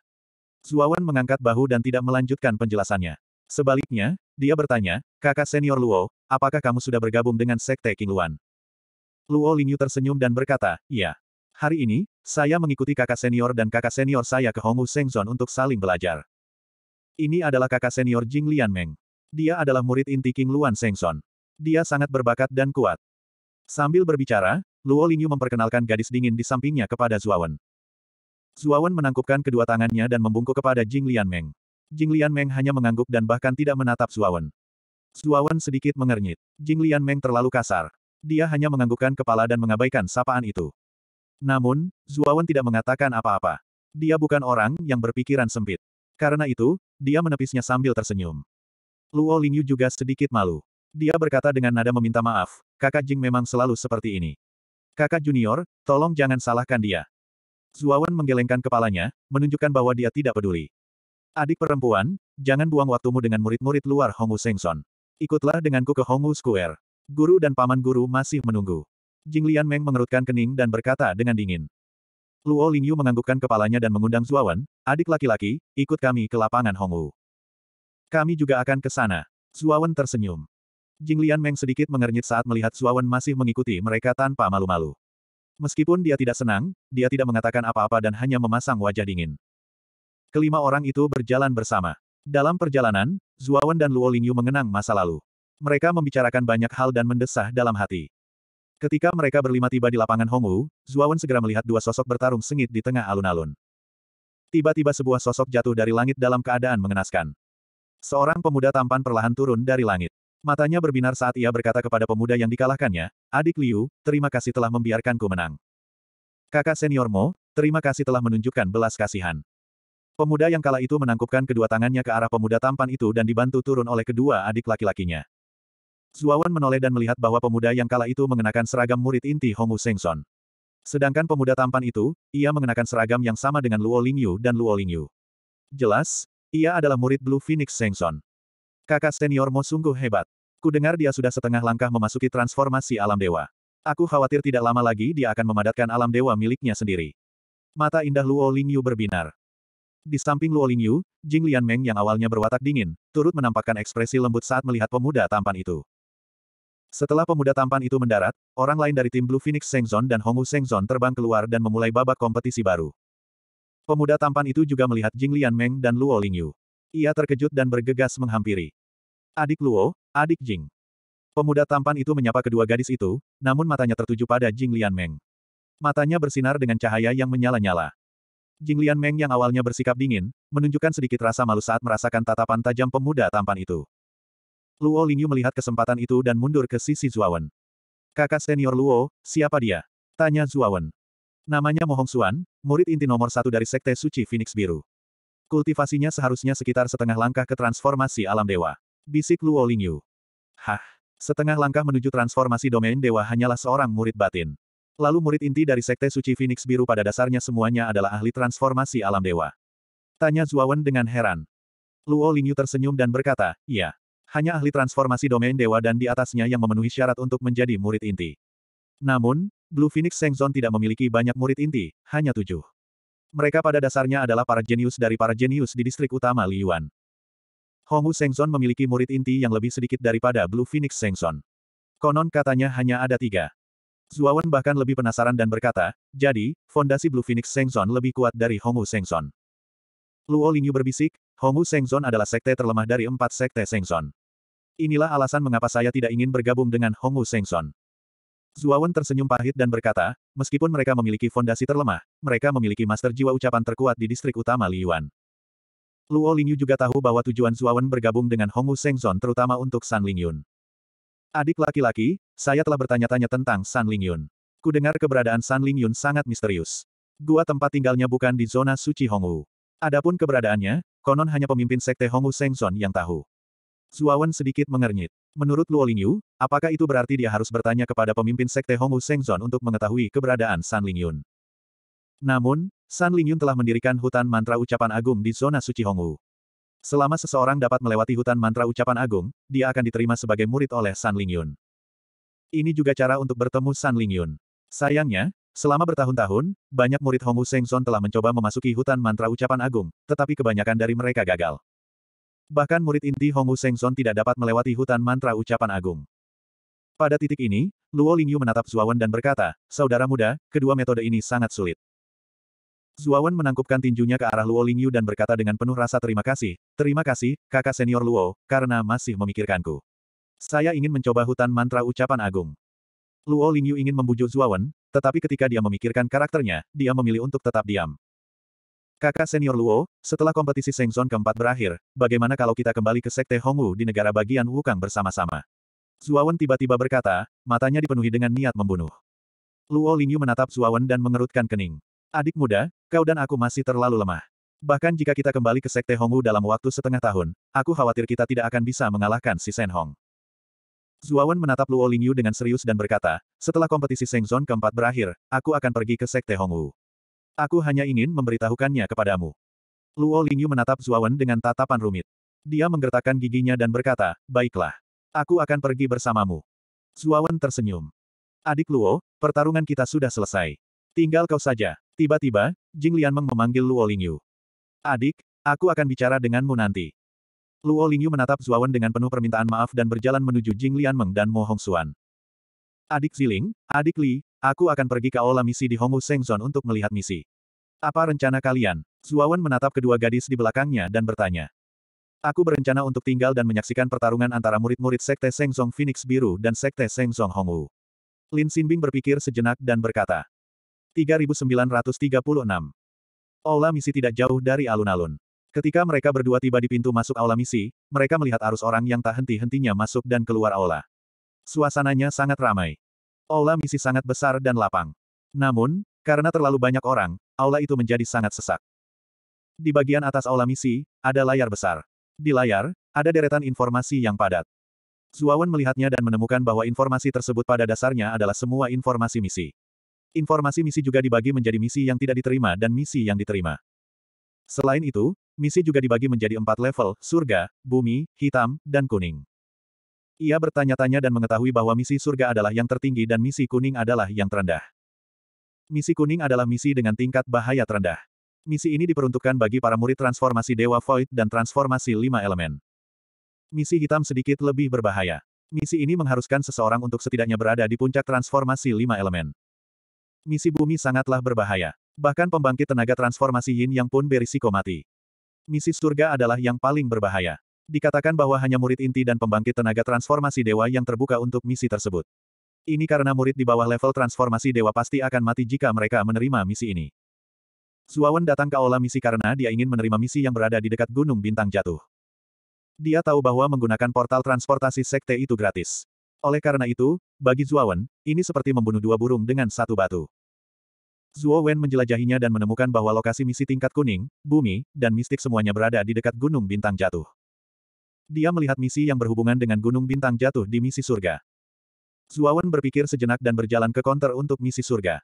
[SPEAKER 1] Zuawan mengangkat bahu dan tidak melanjutkan penjelasannya. Sebaliknya, dia bertanya, kakak senior Luo, apakah kamu sudah bergabung dengan Sekte King Luan? Luo Lingyu tersenyum dan berkata, iya. Hari ini, saya mengikuti kakak senior dan kakak senior saya ke Hongwu Sengzon untuk saling belajar. Ini adalah kakak senior Jing Lian Meng. Dia adalah murid inti King Luan Sengson. Dia sangat berbakat dan kuat. Sambil berbicara, Luo Lingyu memperkenalkan gadis dingin di sampingnya kepada Zuawan. Zuawan menangkupkan kedua tangannya dan membungkuk kepada Jing Meng. Jing Meng hanya mengangguk dan bahkan tidak menatap Zuawan. Zuawan sedikit mengernyit. Jing Meng terlalu kasar. Dia hanya menganggukkan kepala dan mengabaikan sapaan itu. Namun, Zuawan tidak mengatakan apa-apa. Dia bukan orang yang berpikiran sempit. Karena itu, dia menepisnya sambil tersenyum. Luo Lingyu juga sedikit malu. Dia berkata dengan nada meminta maaf, kakak Jing memang selalu seperti ini. Kakak junior, tolong jangan salahkan dia. Zuawan menggelengkan kepalanya, menunjukkan bahwa dia tidak peduli. Adik perempuan, jangan buang waktumu dengan murid-murid luar Hongwu Sengson. Ikutlah denganku ke Hongwu Square. Guru dan paman guru masih menunggu. Jinglian Meng mengerutkan kening dan berkata dengan dingin. Luo Lingyu menganggukkan kepalanya dan mengundang Zuawan, adik laki-laki, ikut kami ke lapangan Hongwu. Kami juga akan ke sana. Zuawan tersenyum. Jinglian Meng sedikit mengernyit saat melihat Suawan masih mengikuti mereka tanpa malu-malu. Meskipun dia tidak senang, dia tidak mengatakan apa-apa dan hanya memasang wajah dingin. Kelima orang itu berjalan bersama. Dalam perjalanan, Zuawan dan Luo Lingyu mengenang masa lalu. Mereka membicarakan banyak hal dan mendesah dalam hati. Ketika mereka berlima tiba di lapangan Hongwu, Zuawan segera melihat dua sosok bertarung sengit di tengah alun-alun. Tiba-tiba sebuah sosok jatuh dari langit dalam keadaan mengenaskan. Seorang pemuda tampan perlahan turun dari langit. Matanya berbinar saat ia berkata kepada pemuda yang dikalahkannya, Adik Liu, terima kasih telah membiarkanku menang. Kakak senior Mo, terima kasih telah menunjukkan belas kasihan. Pemuda yang kala itu menangkupkan kedua tangannya ke arah pemuda tampan itu dan dibantu turun oleh kedua adik laki-lakinya. Zuawan menoleh dan melihat bahwa pemuda yang kala itu mengenakan seragam murid inti Hongu Sengson. Sedangkan pemuda tampan itu, ia mengenakan seragam yang sama dengan Luo Lingyu dan Luo Lingyu. Jelas, ia adalah murid Blue Phoenix Sengson. Kakak senior Mo sungguh hebat. Ku dengar dia sudah setengah langkah memasuki transformasi alam dewa. Aku khawatir tidak lama lagi dia akan memadatkan alam dewa miliknya sendiri. Mata indah Luo Lingyu berbinar. Di samping Luo Lingyu, Jing Meng yang awalnya berwatak dingin, turut menampakkan ekspresi lembut saat melihat pemuda tampan itu. Setelah pemuda tampan itu mendarat, orang lain dari tim Blue Phoenix Sengzon dan Hongwu Sengzon terbang keluar dan memulai babak kompetisi baru. Pemuda tampan itu juga melihat Jing Meng dan Luo Lingyu. Ia terkejut dan bergegas menghampiri. Adik Luo, Adik Jing. Pemuda tampan itu menyapa kedua gadis itu, namun matanya tertuju pada Jing Meng. Matanya bersinar dengan cahaya yang menyala-nyala. Jing Meng yang awalnya bersikap dingin, menunjukkan sedikit rasa malu saat merasakan tatapan tajam pemuda tampan itu. Luo Lingyu melihat kesempatan itu dan mundur ke sisi Zuawan. Kakak senior Luo, siapa dia? Tanya Zuawan. Namanya Mohong Suan, murid inti nomor satu dari Sekte Suci Phoenix Biru. Kultivasinya seharusnya sekitar setengah langkah ke transformasi alam dewa. Bisik Luo Lingyu. Hah. Setengah langkah menuju transformasi domain dewa hanyalah seorang murid batin. Lalu murid inti dari Sekte Suci Phoenix Biru pada dasarnya semuanya adalah ahli transformasi alam dewa. Tanya Zuawan dengan heran. Luo Lingyu tersenyum dan berkata, iya. Hanya ahli transformasi domain dewa dan di atasnya yang memenuhi syarat untuk menjadi murid inti. Namun, Blue Phoenix Sengzon tidak memiliki banyak murid inti, hanya tujuh. Mereka pada dasarnya adalah para jenius dari para jenius di distrik utama Liyuan. Hongu Sengzon memiliki murid inti yang lebih sedikit daripada Blue Phoenix Sengson. Konon katanya hanya ada tiga. Zuawan bahkan lebih penasaran dan berkata, jadi, fondasi Blue Phoenix Sengson lebih kuat dari Hongu Sengson. Luo Lingyu berbisik, Hongu Sengson adalah sekte terlemah dari empat sekte Sengson. Inilah alasan mengapa saya tidak ingin bergabung dengan Hongu Sengzon. Zuawan tersenyum pahit dan berkata, meskipun mereka memiliki fondasi terlemah, mereka memiliki master jiwa ucapan terkuat di distrik utama Liyuan. Luo Lingyu juga tahu bahwa tujuan Zuawan bergabung dengan Hongwu Sengzon terutama untuk San Lingyun. Adik laki-laki, saya telah bertanya-tanya tentang San Lingyun. Ku dengar keberadaan San Lingyun sangat misterius. Gua tempat tinggalnya bukan di zona suci Hongwu. Adapun keberadaannya, konon hanya pemimpin sekte Hongwu Sengzon yang tahu. Zuawan sedikit mengernyit. Menurut Luo Lingyu, apakah itu berarti dia harus bertanya kepada pemimpin sekte Hongwu Sengzon untuk mengetahui keberadaan San Lingyun? Namun, San Lingyun telah mendirikan hutan mantra ucapan agung di zona suci Hongwu. Selama seseorang dapat melewati hutan mantra ucapan agung, dia akan diterima sebagai murid oleh San Lingyun. Ini juga cara untuk bertemu San Lingyun. Sayangnya, selama bertahun-tahun, banyak murid Hongwu Sengson telah mencoba memasuki hutan mantra ucapan agung, tetapi kebanyakan dari mereka gagal. Bahkan murid inti Hongwu Sengson tidak dapat melewati hutan mantra ucapan agung. Pada titik ini, Luo Lingyu menatap Zuawan dan berkata, Saudara muda, kedua metode ini sangat sulit. Zuawan menangkupkan tinjunya ke arah Luo Lingyu dan berkata dengan penuh rasa terima kasih, terima kasih, kakak senior Luo, karena masih memikirkanku. Saya ingin mencoba hutan mantra ucapan agung. Luo Lingyu ingin membujuk Zuawan, tetapi ketika dia memikirkan karakternya, dia memilih untuk tetap diam. Kakak senior Luo, setelah kompetisi Sengzon keempat berakhir, bagaimana kalau kita kembali ke Sekte Hongwu di negara bagian Wukang bersama-sama? Zuawan tiba-tiba berkata, matanya dipenuhi dengan niat membunuh. Luo Lingyu menatap Zuawan dan mengerutkan kening. Adik muda, kau dan aku masih terlalu lemah. Bahkan jika kita kembali ke Sekte Hongwu dalam waktu setengah tahun, aku khawatir kita tidak akan bisa mengalahkan si Shen Hong. Zuawan menatap Luo Lingyu dengan serius dan berkata, setelah kompetisi Sengzon keempat berakhir, aku akan pergi ke Sekte Hongwu. Aku hanya ingin memberitahukannya kepadamu. Luo Lingyu menatap Zuawan dengan tatapan rumit. Dia menggertakkan giginya dan berkata, baiklah. Aku akan pergi bersamamu. Zuawan tersenyum. Adik Luo, pertarungan kita sudah selesai. Tinggal kau saja. Tiba-tiba, Jing Lianmeng memanggil Luo Lingyu. Adik, aku akan bicara denganmu nanti. Luo Lingyu menatap Zuawan dengan penuh permintaan maaf dan berjalan menuju Jing Meng dan Mo Hongsuan. Adik Ziling, adik Li, aku akan pergi ke aula misi di Hongwu Sengzon untuk melihat misi. Apa rencana kalian? Zuawan menatap kedua gadis di belakangnya dan bertanya. Aku berencana untuk tinggal dan menyaksikan pertarungan antara murid-murid Sekte Sengzong Phoenix Biru dan Sekte Sengzong Hongwu. Lin Xinbing berpikir sejenak dan berkata. 3936. Aula misi tidak jauh dari alun-alun. Ketika mereka berdua tiba di pintu masuk aula misi, mereka melihat arus orang yang tak henti-hentinya masuk dan keluar aula. Suasananya sangat ramai. Aula misi sangat besar dan lapang. Namun, karena terlalu banyak orang, aula itu menjadi sangat sesak. Di bagian atas aula misi, ada layar besar. Di layar, ada deretan informasi yang padat. Zuawan melihatnya dan menemukan bahwa informasi tersebut pada dasarnya adalah semua informasi misi. Informasi misi juga dibagi menjadi misi yang tidak diterima dan misi yang diterima. Selain itu, misi juga dibagi menjadi empat level, surga, bumi, hitam, dan kuning. Ia bertanya-tanya dan mengetahui bahwa misi surga adalah yang tertinggi dan misi kuning adalah yang terendah. Misi kuning adalah misi dengan tingkat bahaya terendah. Misi ini diperuntukkan bagi para murid transformasi Dewa Void dan transformasi lima elemen. Misi hitam sedikit lebih berbahaya. Misi ini mengharuskan seseorang untuk setidaknya berada di puncak transformasi lima elemen. Misi bumi sangatlah berbahaya. Bahkan pembangkit tenaga transformasi Yin yang pun berisiko mati. Misi surga adalah yang paling berbahaya. Dikatakan bahwa hanya murid inti dan pembangkit tenaga transformasi dewa yang terbuka untuk misi tersebut. Ini karena murid di bawah level transformasi dewa pasti akan mati jika mereka menerima misi ini. Zuawan datang ke aula misi karena dia ingin menerima misi yang berada di dekat Gunung Bintang Jatuh. Dia tahu bahwa menggunakan portal transportasi sekte itu gratis. Oleh karena itu, bagi Zuowen, ini seperti membunuh dua burung dengan satu batu. Zuo menjelajahinya dan menemukan bahwa lokasi misi tingkat kuning, bumi, dan mistik semuanya berada di dekat Gunung Bintang Jatuh. Dia melihat misi yang berhubungan dengan Gunung Bintang Jatuh di misi surga. Zuo berpikir sejenak dan berjalan ke konter untuk misi surga.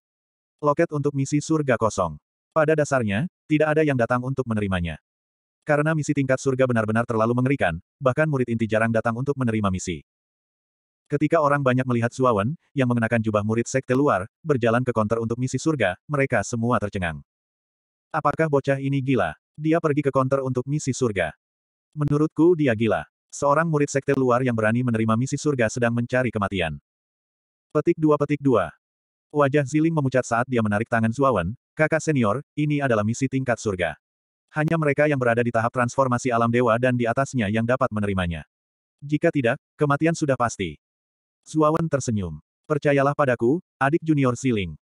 [SPEAKER 1] Loket untuk misi surga kosong. Pada dasarnya, tidak ada yang datang untuk menerimanya. Karena misi tingkat surga benar-benar terlalu mengerikan, bahkan murid inti jarang datang untuk menerima misi. Ketika orang banyak melihat Suawan, yang mengenakan jubah murid sekte luar, berjalan ke konter untuk misi surga, mereka semua tercengang. Apakah bocah ini gila? Dia pergi ke konter untuk misi surga. Menurutku dia gila. Seorang murid sekte luar yang berani menerima misi surga sedang mencari kematian. Petik dua petik dua. Wajah Ziling memucat saat dia menarik tangan Zuawan, kakak senior, ini adalah misi tingkat surga. Hanya mereka yang berada di tahap transformasi alam dewa dan di atasnya yang dapat menerimanya. Jika tidak, kematian sudah pasti. Suawan tersenyum. Percayalah padaku, adik junior Ziling.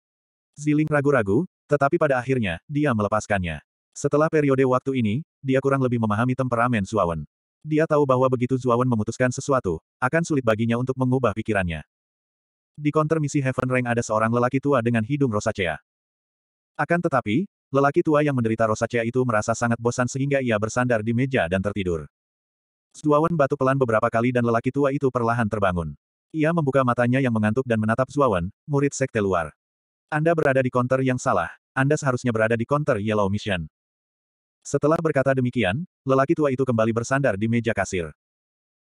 [SPEAKER 1] Ziling ragu-ragu, tetapi pada akhirnya, dia melepaskannya. Setelah periode waktu ini, dia kurang lebih memahami temperamen Suawan. Dia tahu bahwa begitu Suawan memutuskan sesuatu, akan sulit baginya untuk mengubah pikirannya. Di konter misi Heaven Rank ada seorang lelaki tua dengan hidung rosacea. Akan tetapi, lelaki tua yang menderita rosacea itu merasa sangat bosan sehingga ia bersandar di meja dan tertidur. Suawan batu pelan beberapa kali dan lelaki tua itu perlahan terbangun. Ia membuka matanya yang mengantuk dan menatap Zuawan, murid sekte luar. Anda berada di konter yang salah. Anda seharusnya berada di konter Yellow Mission. Setelah berkata demikian, lelaki tua itu kembali bersandar di meja kasir.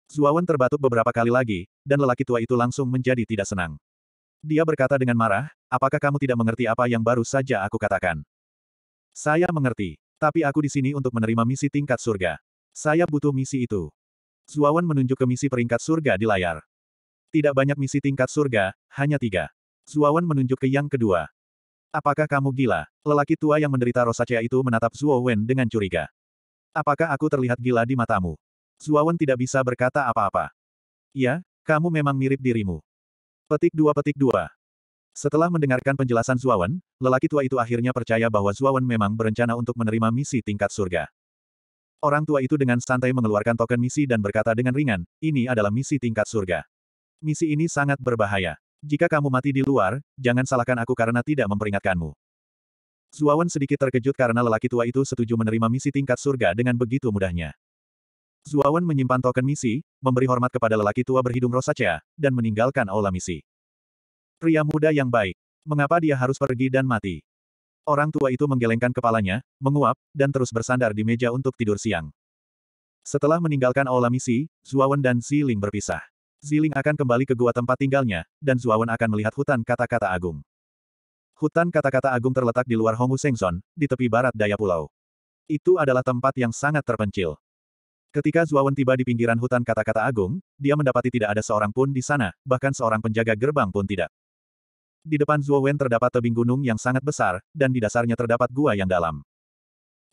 [SPEAKER 1] Zuawan terbatuk beberapa kali lagi, dan lelaki tua itu langsung menjadi tidak senang. Dia berkata dengan marah, apakah kamu tidak mengerti apa yang baru saja aku katakan? Saya mengerti, tapi aku di sini untuk menerima misi tingkat surga. Saya butuh misi itu. Zuawan menunjuk ke misi peringkat surga di layar. Tidak banyak misi tingkat surga, hanya tiga. Zuowen menunjuk ke yang kedua. Apakah kamu gila? Lelaki tua yang menderita rosacea itu menatap Zuowen dengan curiga. Apakah aku terlihat gila di matamu? Zuowen tidak bisa berkata apa-apa. Ya, kamu memang mirip dirimu. Petik dua petik dua. Setelah mendengarkan penjelasan Zuowen, lelaki tua itu akhirnya percaya bahwa Zuowen memang berencana untuk menerima misi tingkat surga. Orang tua itu dengan santai mengeluarkan token misi dan berkata dengan ringan, ini adalah misi tingkat surga. Misi ini sangat berbahaya. Jika kamu mati di luar, jangan salahkan aku karena tidak memperingatkanmu. Zuawan sedikit terkejut karena lelaki tua itu setuju menerima misi tingkat surga dengan begitu mudahnya. Zuawan menyimpan token misi, memberi hormat kepada lelaki tua berhidung rosacea, dan meninggalkan aula misi. Pria muda yang baik. Mengapa dia harus pergi dan mati? Orang tua itu menggelengkan kepalanya, menguap, dan terus bersandar di meja untuk tidur siang. Setelah meninggalkan aula misi, Zuawan dan Ling berpisah. Ziling akan kembali ke gua tempat tinggalnya, dan Zuawan akan melihat hutan kata-kata agung. Hutan kata-kata agung terletak di luar Hongu Sengson, di tepi barat daya pulau. Itu adalah tempat yang sangat terpencil. Ketika Zuawan tiba di pinggiran hutan kata-kata agung, dia mendapati tidak ada seorang pun di sana, bahkan seorang penjaga gerbang pun tidak. Di depan Zuawan terdapat tebing gunung yang sangat besar, dan di dasarnya terdapat gua yang dalam.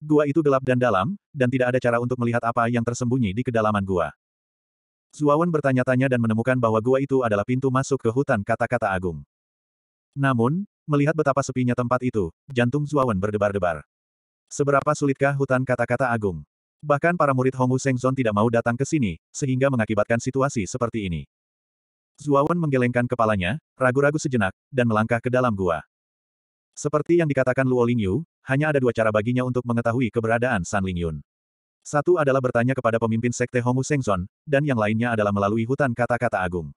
[SPEAKER 1] Gua itu gelap dan dalam, dan tidak ada cara untuk melihat apa yang tersembunyi di kedalaman gua. Zuawan bertanya-tanya dan menemukan bahwa gua itu adalah pintu masuk ke hutan kata-kata agung. Namun, melihat betapa sepinya tempat itu, jantung Zuawan berdebar-debar. Seberapa sulitkah hutan kata-kata agung? Bahkan para murid Hongwu Sengzon tidak mau datang ke sini, sehingga mengakibatkan situasi seperti ini. Zuawan menggelengkan kepalanya, ragu-ragu sejenak, dan melangkah ke dalam gua. Seperti yang dikatakan Luo Lingyu, hanya ada dua cara baginya untuk mengetahui keberadaan San Lingyun. Satu adalah bertanya kepada pemimpin sekte Hongu Sengzon, dan yang lainnya adalah melalui hutan kata-kata agung.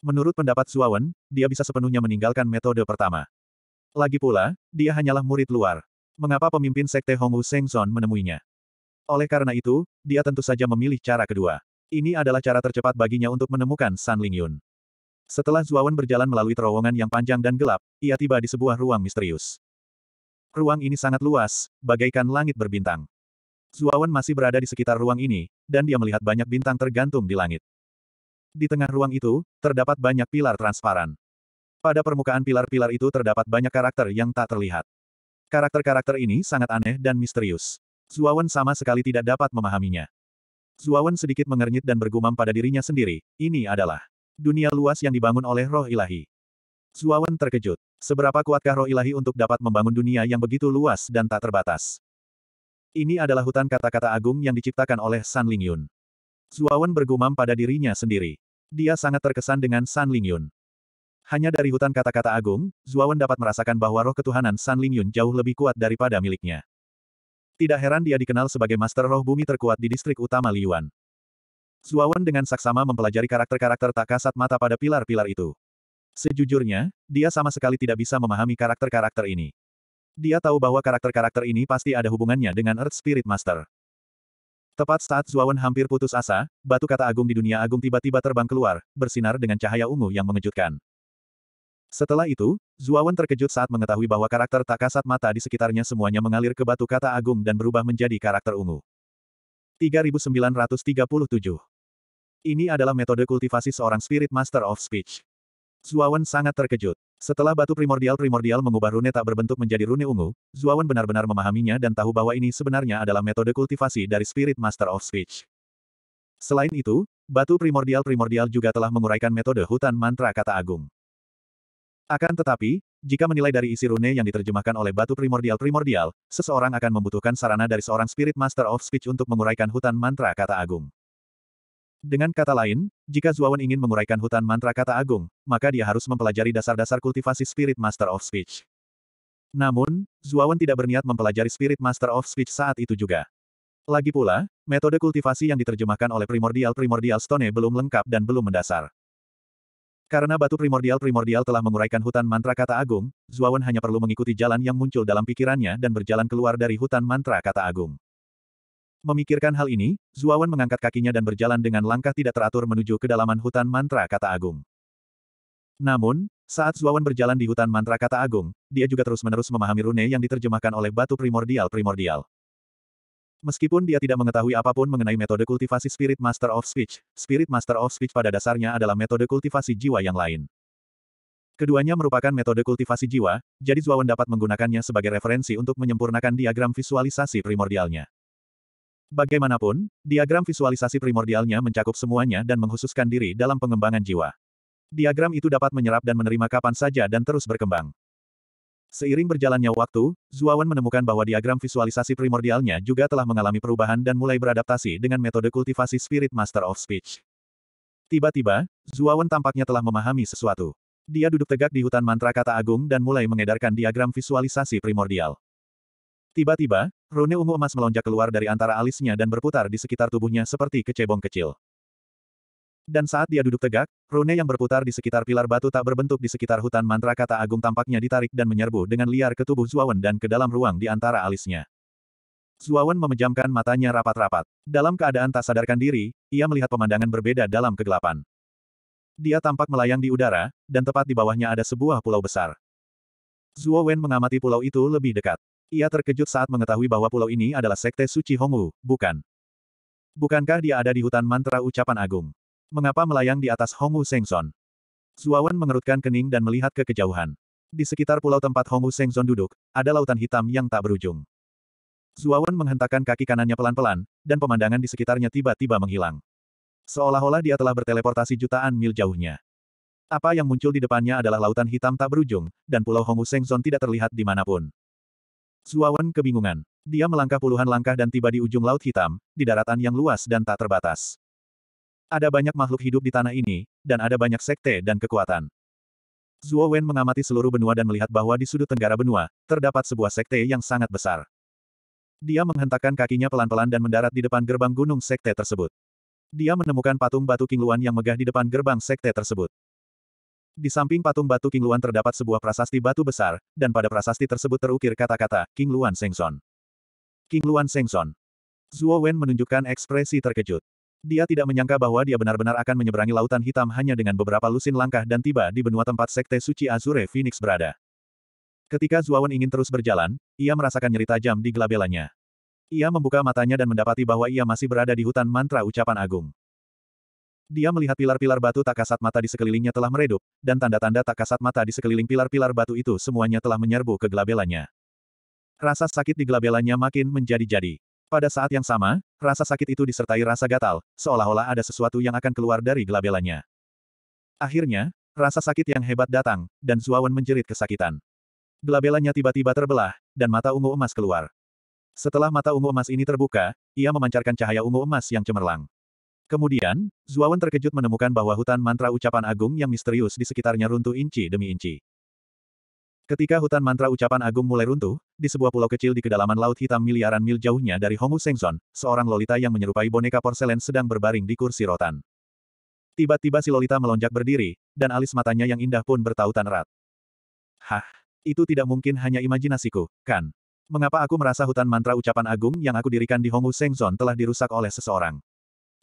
[SPEAKER 1] Menurut pendapat Suawen, dia bisa sepenuhnya meninggalkan metode pertama. Lagi pula, dia hanyalah murid luar. Mengapa pemimpin sekte Hongu Sengzon menemuinya? Oleh karena itu, dia tentu saja memilih cara kedua. Ini adalah cara tercepat baginya untuk menemukan San Lingyun. Setelah Zuawan berjalan melalui terowongan yang panjang dan gelap, ia tiba di sebuah ruang misterius. Ruang ini sangat luas, bagaikan langit berbintang. Zuawan masih berada di sekitar ruang ini, dan dia melihat banyak bintang tergantung di langit. Di tengah ruang itu, terdapat banyak pilar transparan. Pada permukaan pilar-pilar itu terdapat banyak karakter yang tak terlihat. Karakter-karakter ini sangat aneh dan misterius. Zuawan sama sekali tidak dapat memahaminya. Zuawan sedikit mengernyit dan bergumam pada dirinya sendiri, ini adalah dunia luas yang dibangun oleh roh ilahi. Zuawan terkejut. Seberapa kuatkah roh ilahi untuk dapat membangun dunia yang begitu luas dan tak terbatas? Ini adalah hutan kata-kata agung yang diciptakan oleh San Lingyun. Zuawan bergumam pada dirinya sendiri. Dia sangat terkesan dengan San Lingyun. Hanya dari hutan kata-kata agung, Zuawan dapat merasakan bahwa roh ketuhanan San Lingyun jauh lebih kuat daripada miliknya. Tidak heran dia dikenal sebagai master roh bumi terkuat di distrik utama Liyuan. Zuawan dengan saksama mempelajari karakter-karakter tak kasat mata pada pilar-pilar itu. Sejujurnya, dia sama sekali tidak bisa memahami karakter-karakter ini. Dia tahu bahwa karakter-karakter ini pasti ada hubungannya dengan Earth Spirit Master. Tepat saat Zuawan hampir putus asa, batu kata agung di dunia agung tiba-tiba terbang keluar, bersinar dengan cahaya ungu yang mengejutkan. Setelah itu, Zuawan terkejut saat mengetahui bahwa karakter tak kasat mata di sekitarnya semuanya mengalir ke batu kata agung dan berubah menjadi karakter ungu. 3937 Ini adalah metode kultivasi seorang Spirit Master of Speech. Zuawan sangat terkejut. Setelah batu primordial-primordial mengubah rune tak berbentuk menjadi rune ungu, Zuawan benar-benar memahaminya dan tahu bahwa ini sebenarnya adalah metode kultivasi dari Spirit Master of Speech. Selain itu, batu primordial-primordial juga telah menguraikan metode hutan mantra kata agung. Akan tetapi, jika menilai dari isi rune yang diterjemahkan oleh batu primordial-primordial, seseorang akan membutuhkan sarana dari seorang Spirit Master of Speech untuk menguraikan hutan mantra kata agung. Dengan kata lain, jika Zuawan ingin menguraikan hutan mantra kata agung, maka dia harus mempelajari dasar-dasar kultivasi Spirit Master of Speech. Namun, Zuawan tidak berniat mempelajari Spirit Master of Speech saat itu juga. Lagi pula, metode kultivasi yang diterjemahkan oleh primordial-primordial stone belum lengkap dan belum mendasar. Karena batu primordial-primordial telah menguraikan hutan mantra kata agung, Zuawan hanya perlu mengikuti jalan yang muncul dalam pikirannya dan berjalan keluar dari hutan mantra kata agung. Memikirkan hal ini, Zuawan mengangkat kakinya dan berjalan dengan langkah tidak teratur menuju kedalaman hutan mantra kata agung. Namun, saat Zuawan berjalan di hutan mantra kata agung, dia juga terus-menerus memahami rune yang diterjemahkan oleh batu primordial-primordial. Meskipun dia tidak mengetahui apapun mengenai metode kultivasi Spirit Master of Speech, Spirit Master of Speech pada dasarnya adalah metode kultivasi jiwa yang lain. Keduanya merupakan metode kultivasi jiwa, jadi Zuawan dapat menggunakannya sebagai referensi untuk menyempurnakan diagram visualisasi primordialnya. Bagaimanapun, diagram visualisasi primordialnya mencakup semuanya dan menghususkan diri dalam pengembangan jiwa. Diagram itu dapat menyerap dan menerima kapan saja dan terus berkembang. Seiring berjalannya waktu, Zuawan menemukan bahwa diagram visualisasi primordialnya juga telah mengalami perubahan dan mulai beradaptasi dengan metode kultivasi Spirit Master of Speech. Tiba-tiba, Zuawan tampaknya telah memahami sesuatu. Dia duduk tegak di hutan mantra kata agung dan mulai mengedarkan diagram visualisasi primordial. Tiba-tiba, rune ungu emas melonjak keluar dari antara alisnya dan berputar di sekitar tubuhnya seperti kecebong kecil. Dan saat dia duduk tegak, rune yang berputar di sekitar pilar batu tak berbentuk di sekitar hutan mantra kata agung tampaknya ditarik dan menyerbu dengan liar ke tubuh Zuawan dan ke dalam ruang di antara alisnya. Zuawan memejamkan matanya rapat-rapat. Dalam keadaan tak sadarkan diri, ia melihat pemandangan berbeda dalam kegelapan. Dia tampak melayang di udara, dan tepat di bawahnya ada sebuah pulau besar. Zuo mengamati pulau itu lebih dekat. Ia terkejut saat mengetahui bahwa pulau ini adalah sekte suci Hongwu, bukan? Bukankah dia ada di hutan mantra ucapan agung? Mengapa melayang di atas Hongwu Sengson? Zuawan mengerutkan kening dan melihat ke kejauhan. Di sekitar pulau tempat Hongwu Sengson duduk, ada lautan hitam yang tak berujung. Zuawan menghentakkan kaki kanannya pelan-pelan, dan pemandangan di sekitarnya tiba-tiba menghilang. Seolah-olah dia telah berteleportasi jutaan mil jauhnya. Apa yang muncul di depannya adalah lautan hitam tak berujung, dan pulau Hongwu Sengson tidak terlihat di manapun. Zuawan kebingungan. Dia melangkah puluhan langkah dan tiba di ujung Laut Hitam, di daratan yang luas dan tak terbatas. Ada banyak makhluk hidup di tanah ini, dan ada banyak sekte dan kekuatan. Zuo Wen mengamati seluruh benua dan melihat bahwa di sudut tenggara benua, terdapat sebuah sekte yang sangat besar. Dia menghentakkan kakinya pelan-pelan dan mendarat di depan gerbang gunung sekte tersebut. Dia menemukan patung batu kingluan yang megah di depan gerbang sekte tersebut. Di samping patung batu King Luan terdapat sebuah prasasti batu besar, dan pada prasasti tersebut terukir kata-kata, King Luan Sengson. King Luan Sengson. Zuo Wen menunjukkan ekspresi terkejut. Dia tidak menyangka bahwa dia benar-benar akan menyeberangi lautan hitam hanya dengan beberapa lusin langkah dan tiba di benua tempat Sekte Suci Azure Phoenix berada. Ketika Zuo Wen ingin terus berjalan, ia merasakan nyeri tajam di gelabelanya. Ia membuka matanya dan mendapati bahwa ia masih berada di hutan mantra ucapan agung. Dia melihat pilar-pilar batu tak kasat mata di sekelilingnya telah meredup, dan tanda-tanda tak kasat mata di sekeliling pilar-pilar batu itu semuanya telah menyerbu ke gelabelannya. Rasa sakit di gelabelannya makin menjadi-jadi. Pada saat yang sama, rasa sakit itu disertai rasa gatal, seolah-olah ada sesuatu yang akan keluar dari gelabelannya. Akhirnya, rasa sakit yang hebat datang, dan Zuawan menjerit kesakitan. Gelabelannya tiba-tiba terbelah, dan mata ungu emas keluar. Setelah mata ungu emas ini terbuka, ia memancarkan cahaya ungu emas yang cemerlang. Kemudian, Zuawan terkejut menemukan bahwa hutan mantra ucapan agung yang misterius di sekitarnya runtuh inci demi inci. Ketika hutan mantra ucapan agung mulai runtuh, di sebuah pulau kecil di kedalaman Laut Hitam miliaran mil jauhnya dari Hongwu Sengson, seorang lolita yang menyerupai boneka porselen sedang berbaring di kursi rotan. Tiba-tiba si lolita melonjak berdiri, dan alis matanya yang indah pun bertautan erat. Hah, itu tidak mungkin hanya imajinasiku, kan? Mengapa aku merasa hutan mantra ucapan agung yang aku dirikan di Hongu Sengzon telah dirusak oleh seseorang?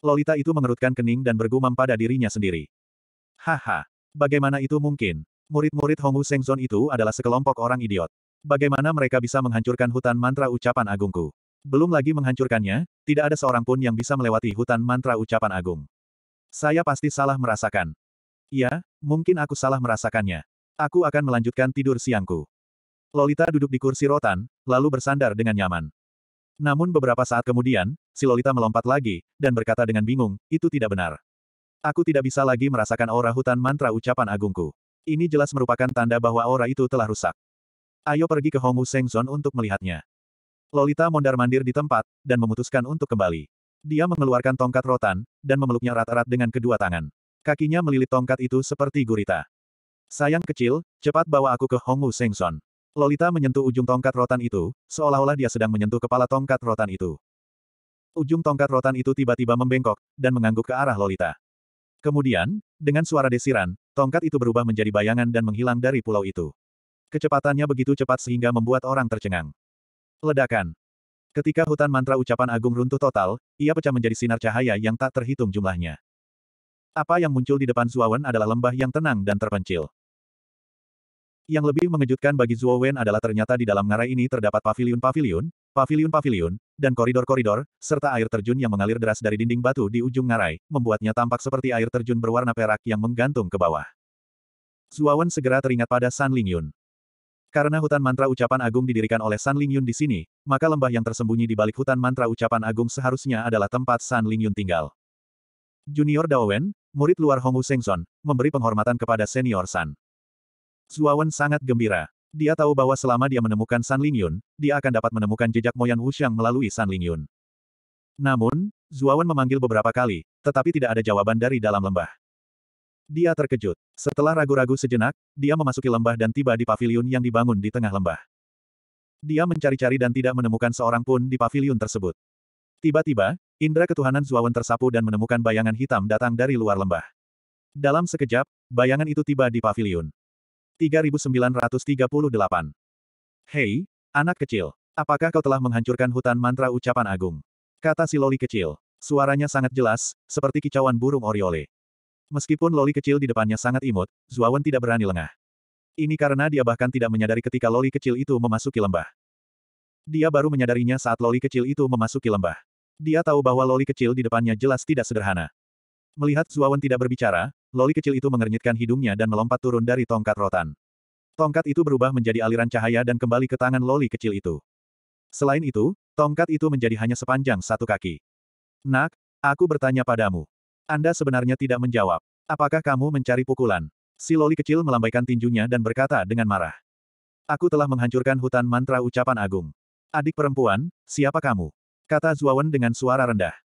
[SPEAKER 1] Lolita itu mengerutkan kening dan bergumam pada dirinya sendiri. Haha, bagaimana itu mungkin? Murid-murid Hongwu Sengzon itu adalah sekelompok orang idiot. Bagaimana mereka bisa menghancurkan hutan mantra ucapan agungku? Belum lagi menghancurkannya, tidak ada seorang pun yang bisa melewati hutan mantra ucapan agung. Saya pasti salah merasakan. Ya, mungkin aku salah merasakannya. Aku akan melanjutkan tidur siangku. Lolita duduk di kursi rotan, lalu bersandar dengan nyaman. Namun beberapa saat kemudian, si Lolita melompat lagi, dan berkata dengan bingung, itu tidak benar. Aku tidak bisa lagi merasakan aura hutan mantra ucapan agungku. Ini jelas merupakan tanda bahwa aura itu telah rusak. Ayo pergi ke Hongu Sengzon untuk melihatnya. Lolita mondar-mandir di tempat, dan memutuskan untuk kembali. Dia mengeluarkan tongkat rotan, dan memeluknya rata-rata dengan kedua tangan. Kakinya melilit tongkat itu seperti gurita. Sayang kecil, cepat bawa aku ke Hongu Sengson. Lolita menyentuh ujung tongkat rotan itu, seolah-olah dia sedang menyentuh kepala tongkat rotan itu. Ujung tongkat rotan itu tiba-tiba membengkok, dan mengangguk ke arah Lolita. Kemudian, dengan suara desiran, tongkat itu berubah menjadi bayangan dan menghilang dari pulau itu. Kecepatannya begitu cepat sehingga membuat orang tercengang. Ledakan. Ketika hutan mantra ucapan agung runtuh total, ia pecah menjadi sinar cahaya yang tak terhitung jumlahnya. Apa yang muncul di depan Zuawan adalah lembah yang tenang dan terpencil. Yang lebih mengejutkan bagi Zuo Wen adalah ternyata di dalam ngarai ini terdapat pavilion-pavilion, pavilion-pavilion, dan koridor-koridor, serta air terjun yang mengalir deras dari dinding batu di ujung ngarai, membuatnya tampak seperti air terjun berwarna perak yang menggantung ke bawah. Wen segera teringat pada San Lingyun. Karena hutan mantra ucapan agung didirikan oleh San Lingyun di sini, maka lembah yang tersembunyi di balik hutan mantra ucapan agung seharusnya adalah tempat San Lingyun tinggal. Junior Wen, murid luar Hongu Sengson, memberi penghormatan kepada senior San. Zuawan sangat gembira. Dia tahu bahwa selama dia menemukan San Lingyun, dia akan dapat menemukan jejak Moyan Wuxiang melalui San Lingyun. Namun, Zuawan memanggil beberapa kali, tetapi tidak ada jawaban dari dalam lembah. Dia terkejut. Setelah ragu-ragu sejenak, dia memasuki lembah dan tiba di pavilion yang dibangun di tengah lembah. Dia mencari-cari dan tidak menemukan seorang pun di pavilion tersebut. Tiba-tiba, indera ketuhanan Zuawan tersapu dan menemukan bayangan hitam datang dari luar lembah. Dalam sekejap, bayangan itu tiba di pavilion. 3938. Hei, anak kecil. Apakah kau telah menghancurkan hutan mantra ucapan agung? Kata si loli kecil. Suaranya sangat jelas, seperti kicauan burung oriole. Meskipun loli kecil di depannya sangat imut, Zuawan tidak berani lengah. Ini karena dia bahkan tidak menyadari ketika loli kecil itu memasuki lembah. Dia baru menyadarinya saat loli kecil itu memasuki lembah. Dia tahu bahwa loli kecil di depannya jelas tidak sederhana. Melihat Zuawan tidak berbicara, loli kecil itu mengernyitkan hidungnya dan melompat turun dari tongkat rotan. Tongkat itu berubah menjadi aliran cahaya dan kembali ke tangan loli kecil itu. Selain itu, tongkat itu menjadi hanya sepanjang satu kaki. Nak, aku bertanya padamu. Anda sebenarnya tidak menjawab. Apakah kamu mencari pukulan? Si loli kecil melambaikan tinjunya dan berkata dengan marah. Aku telah menghancurkan hutan mantra ucapan agung. Adik perempuan, siapa kamu? Kata Zuawan dengan suara rendah.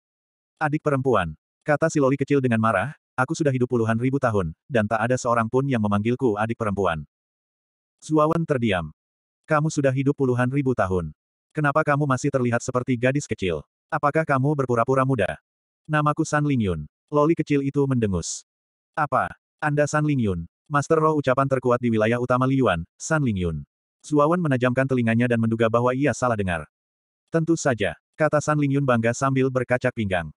[SPEAKER 1] Adik perempuan, kata si loli kecil dengan marah, Aku sudah hidup puluhan ribu tahun, dan tak ada seorang pun yang memanggilku adik perempuan. Zuawan terdiam. Kamu sudah hidup puluhan ribu tahun. Kenapa kamu masih terlihat seperti gadis kecil? Apakah kamu berpura-pura muda? Namaku San Lingyun. Loli kecil itu mendengus. Apa? Anda San Lingyun? Master roh ucapan terkuat di wilayah utama Liyuan, San Lingyun. Zuawan menajamkan telinganya dan menduga bahwa ia salah dengar. Tentu saja, kata San Lingyun bangga sambil berkacak pinggang.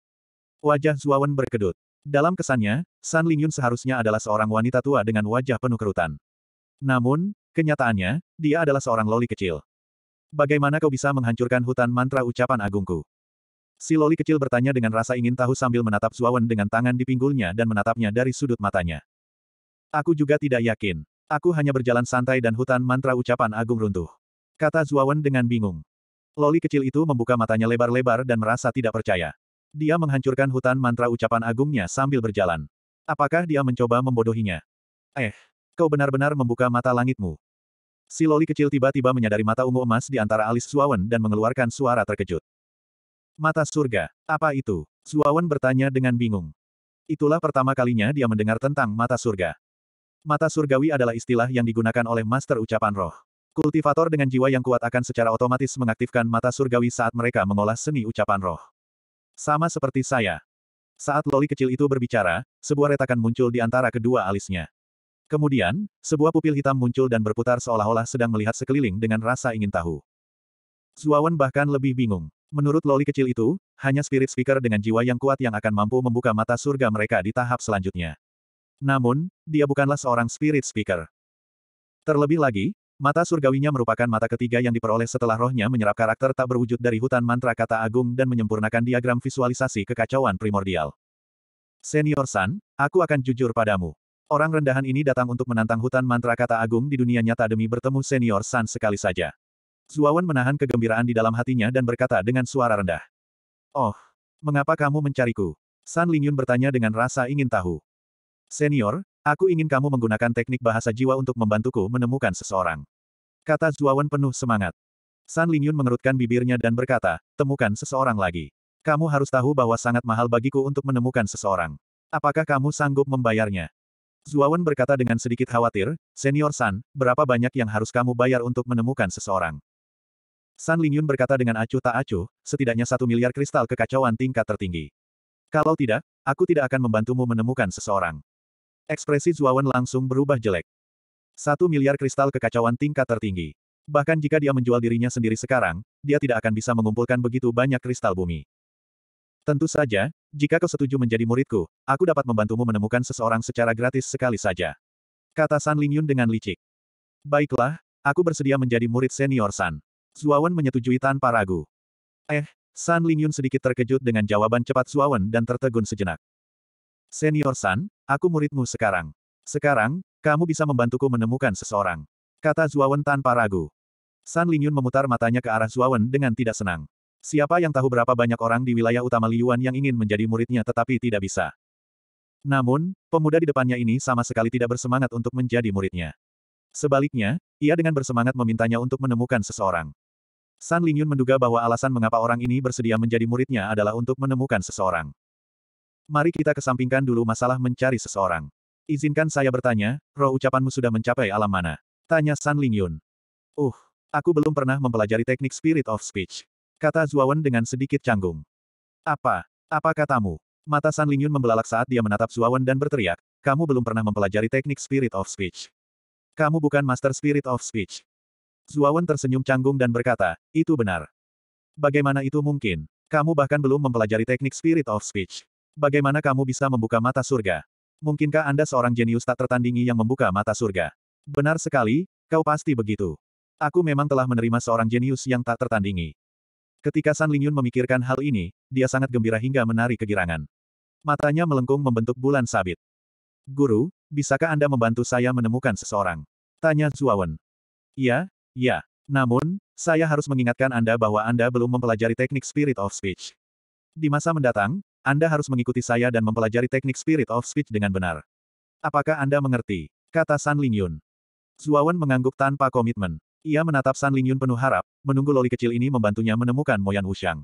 [SPEAKER 1] Wajah Zuawan berkedut. Dalam kesannya, San Lingyun seharusnya adalah seorang wanita tua dengan wajah penuh kerutan. Namun, kenyataannya, dia adalah seorang loli kecil. Bagaimana kau bisa menghancurkan hutan mantra ucapan agungku? Si loli kecil bertanya dengan rasa ingin tahu sambil menatap Zuawan dengan tangan di pinggulnya dan menatapnya dari sudut matanya. Aku juga tidak yakin. Aku hanya berjalan santai dan hutan mantra ucapan agung runtuh. Kata Zuawan dengan bingung. Loli kecil itu membuka matanya lebar-lebar dan merasa tidak percaya. Dia menghancurkan hutan mantra ucapan agungnya sambil berjalan. Apakah dia mencoba membodohinya? Eh, kau benar-benar membuka mata langitmu. Si loli kecil tiba-tiba menyadari mata ungu emas di antara alis Suawan dan mengeluarkan suara terkejut. Mata surga, apa itu? Suawan bertanya dengan bingung. Itulah pertama kalinya dia mendengar tentang mata surga. Mata surgawi adalah istilah yang digunakan oleh master ucapan roh. Kultivator dengan jiwa yang kuat akan secara otomatis mengaktifkan mata surgawi saat mereka mengolah seni ucapan roh. Sama seperti saya. Saat loli kecil itu berbicara, sebuah retakan muncul di antara kedua alisnya. Kemudian, sebuah pupil hitam muncul dan berputar seolah-olah sedang melihat sekeliling dengan rasa ingin tahu. Zuawan bahkan lebih bingung. Menurut loli kecil itu, hanya spirit speaker dengan jiwa yang kuat yang akan mampu membuka mata surga mereka di tahap selanjutnya. Namun, dia bukanlah seorang spirit speaker. Terlebih lagi, Mata surgawinya merupakan mata ketiga yang diperoleh setelah rohnya menyerap karakter tak berwujud dari hutan mantra kata agung dan menyempurnakan diagram visualisasi kekacauan primordial. Senior San, aku akan jujur padamu. Orang rendahan ini datang untuk menantang hutan mantra kata agung di dunia nyata demi bertemu Senior San sekali saja. Zuawan menahan kegembiraan di dalam hatinya dan berkata dengan suara rendah. Oh, mengapa kamu mencariku? San Lingyun bertanya dengan rasa ingin tahu. Senior, Aku ingin kamu menggunakan teknik bahasa jiwa untuk membantuku menemukan seseorang. Kata Zuawan penuh semangat. San Lingyun mengerutkan bibirnya dan berkata, temukan seseorang lagi. Kamu harus tahu bahwa sangat mahal bagiku untuk menemukan seseorang. Apakah kamu sanggup membayarnya? Zuawan berkata dengan sedikit khawatir, Senior San, berapa banyak yang harus kamu bayar untuk menemukan seseorang? San Lingyun berkata dengan acuh tak acuh, setidaknya satu miliar kristal kekacauan tingkat tertinggi. Kalau tidak, aku tidak akan membantumu menemukan seseorang. Ekspresi Zuawan langsung berubah jelek. Satu miliar kristal kekacauan tingkat tertinggi. Bahkan jika dia menjual dirinya sendiri sekarang, dia tidak akan bisa mengumpulkan begitu banyak kristal bumi. Tentu saja, jika kau setuju menjadi muridku, aku dapat membantumu menemukan seseorang secara gratis sekali saja. Kata San Lingyun dengan licik. Baiklah, aku bersedia menjadi murid senior San. Zuawan menyetujui tanpa ragu. Eh, San Lingyun sedikit terkejut dengan jawaban cepat Zuawan dan tertegun sejenak. Senior San, aku muridmu sekarang. Sekarang, kamu bisa membantuku menemukan seseorang. Kata Zuawan tanpa ragu. San Lingyun memutar matanya ke arah Zuawan dengan tidak senang. Siapa yang tahu berapa banyak orang di wilayah utama Liyuan yang ingin menjadi muridnya tetapi tidak bisa. Namun, pemuda di depannya ini sama sekali tidak bersemangat untuk menjadi muridnya. Sebaliknya, ia dengan bersemangat memintanya untuk menemukan seseorang. San Lingyun menduga bahwa alasan mengapa orang ini bersedia menjadi muridnya adalah untuk menemukan seseorang. Mari kita kesampingkan dulu masalah mencari seseorang. Izinkan saya bertanya, roh ucapanmu sudah mencapai alam mana? Tanya San Lingyun. Uh, aku belum pernah mempelajari teknik spirit of speech. Kata Zuawan dengan sedikit canggung. Apa? Apa katamu? Mata San Lingyun membelalak saat dia menatap Zuawan dan berteriak, kamu belum pernah mempelajari teknik spirit of speech. Kamu bukan master spirit of speech. Zuawan tersenyum canggung dan berkata, itu benar. Bagaimana itu mungkin? Kamu bahkan belum mempelajari teknik spirit of speech. Bagaimana kamu bisa membuka mata surga? Mungkinkah Anda seorang jenius tak tertandingi yang membuka mata surga? Benar sekali, kau pasti begitu. Aku memang telah menerima seorang jenius yang tak tertandingi. Ketika San Lingyun memikirkan hal ini, dia sangat gembira hingga menari kegirangan. Matanya melengkung membentuk bulan sabit. Guru, bisakah Anda membantu saya menemukan seseorang? Tanya Zuawan. Ya, ya. Namun, saya harus mengingatkan Anda bahwa Anda belum mempelajari teknik spirit of speech. Di masa mendatang, anda harus mengikuti saya dan mempelajari teknik Spirit of Speech dengan benar. Apakah Anda mengerti? Kata San Lingyun. Zuawan mengangguk tanpa komitmen. Ia menatap San Lingyun penuh harap, menunggu loli kecil ini membantunya menemukan Moyan Wuxiang.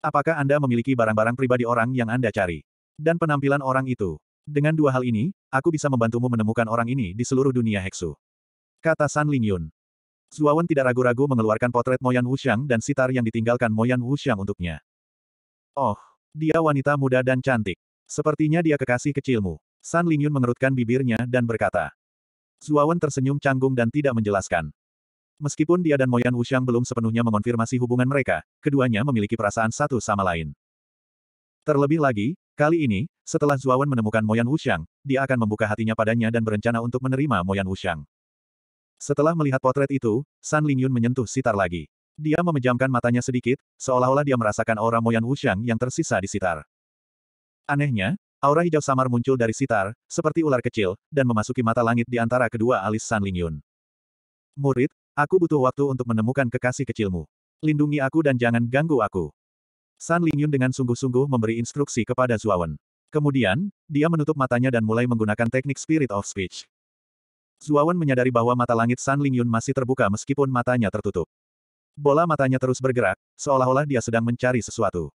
[SPEAKER 1] Apakah Anda memiliki barang-barang pribadi orang yang Anda cari? Dan penampilan orang itu. Dengan dua hal ini, aku bisa membantumu menemukan orang ini di seluruh dunia Heksu. Kata San Lingyun. Zuawan tidak ragu-ragu mengeluarkan potret Moyan Wuxiang dan sitar yang ditinggalkan Moyan Wuxiang untuknya. Oh, dia wanita muda dan cantik. Sepertinya dia kekasih kecilmu. San Lingyun mengerutkan bibirnya dan berkata. Zuawan tersenyum canggung dan tidak menjelaskan. Meskipun dia dan Moyan Wuxiang belum sepenuhnya mengonfirmasi hubungan mereka, keduanya memiliki perasaan satu sama lain. Terlebih lagi, kali ini, setelah Zuawan menemukan Moyan Wuxiang, dia akan membuka hatinya padanya dan berencana untuk menerima Moyan Wuxiang. Setelah melihat potret itu, San Lingyun menyentuh sitar lagi. Dia memejamkan matanya sedikit, seolah-olah dia merasakan aura Moyan Wuxiang yang tersisa di sitar. Anehnya, aura hijau samar muncul dari sitar, seperti ular kecil, dan memasuki mata langit di antara kedua alis San Lingyun. Murid, aku butuh waktu untuk menemukan kekasih kecilmu. Lindungi aku dan jangan ganggu aku. San Lingyun dengan sungguh-sungguh memberi instruksi kepada Zuawan. Kemudian, dia menutup matanya dan mulai menggunakan teknik Spirit of Speech. Zuawan menyadari bahwa mata langit San Lingyun masih terbuka meskipun matanya tertutup. Bola matanya terus bergerak, seolah-olah dia sedang mencari sesuatu.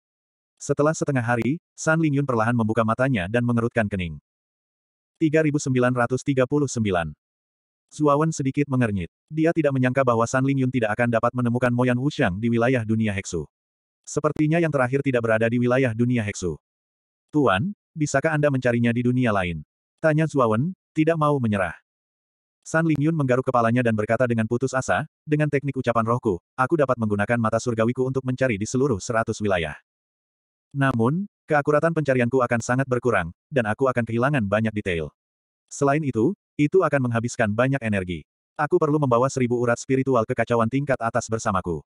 [SPEAKER 1] Setelah setengah hari, San Lingyun perlahan membuka matanya dan mengerutkan kening. 3939 Zuawan sedikit mengernyit. Dia tidak menyangka bahwa San Lingyun tidak akan dapat menemukan Moyan Wuxiang di wilayah dunia Heksu. Sepertinya yang terakhir tidak berada di wilayah dunia Heksu. Tuan, bisakah Anda mencarinya di dunia lain? Tanya Zuawan, tidak mau menyerah. San Ling Yun menggaruk kepalanya dan berkata dengan putus asa, dengan teknik ucapan rohku, aku dapat menggunakan mata surgawiku untuk mencari di seluruh seratus wilayah. Namun, keakuratan pencarianku akan sangat berkurang, dan aku akan kehilangan banyak detail. Selain itu, itu akan menghabiskan banyak energi. Aku perlu membawa seribu urat spiritual kekacauan tingkat atas bersamaku.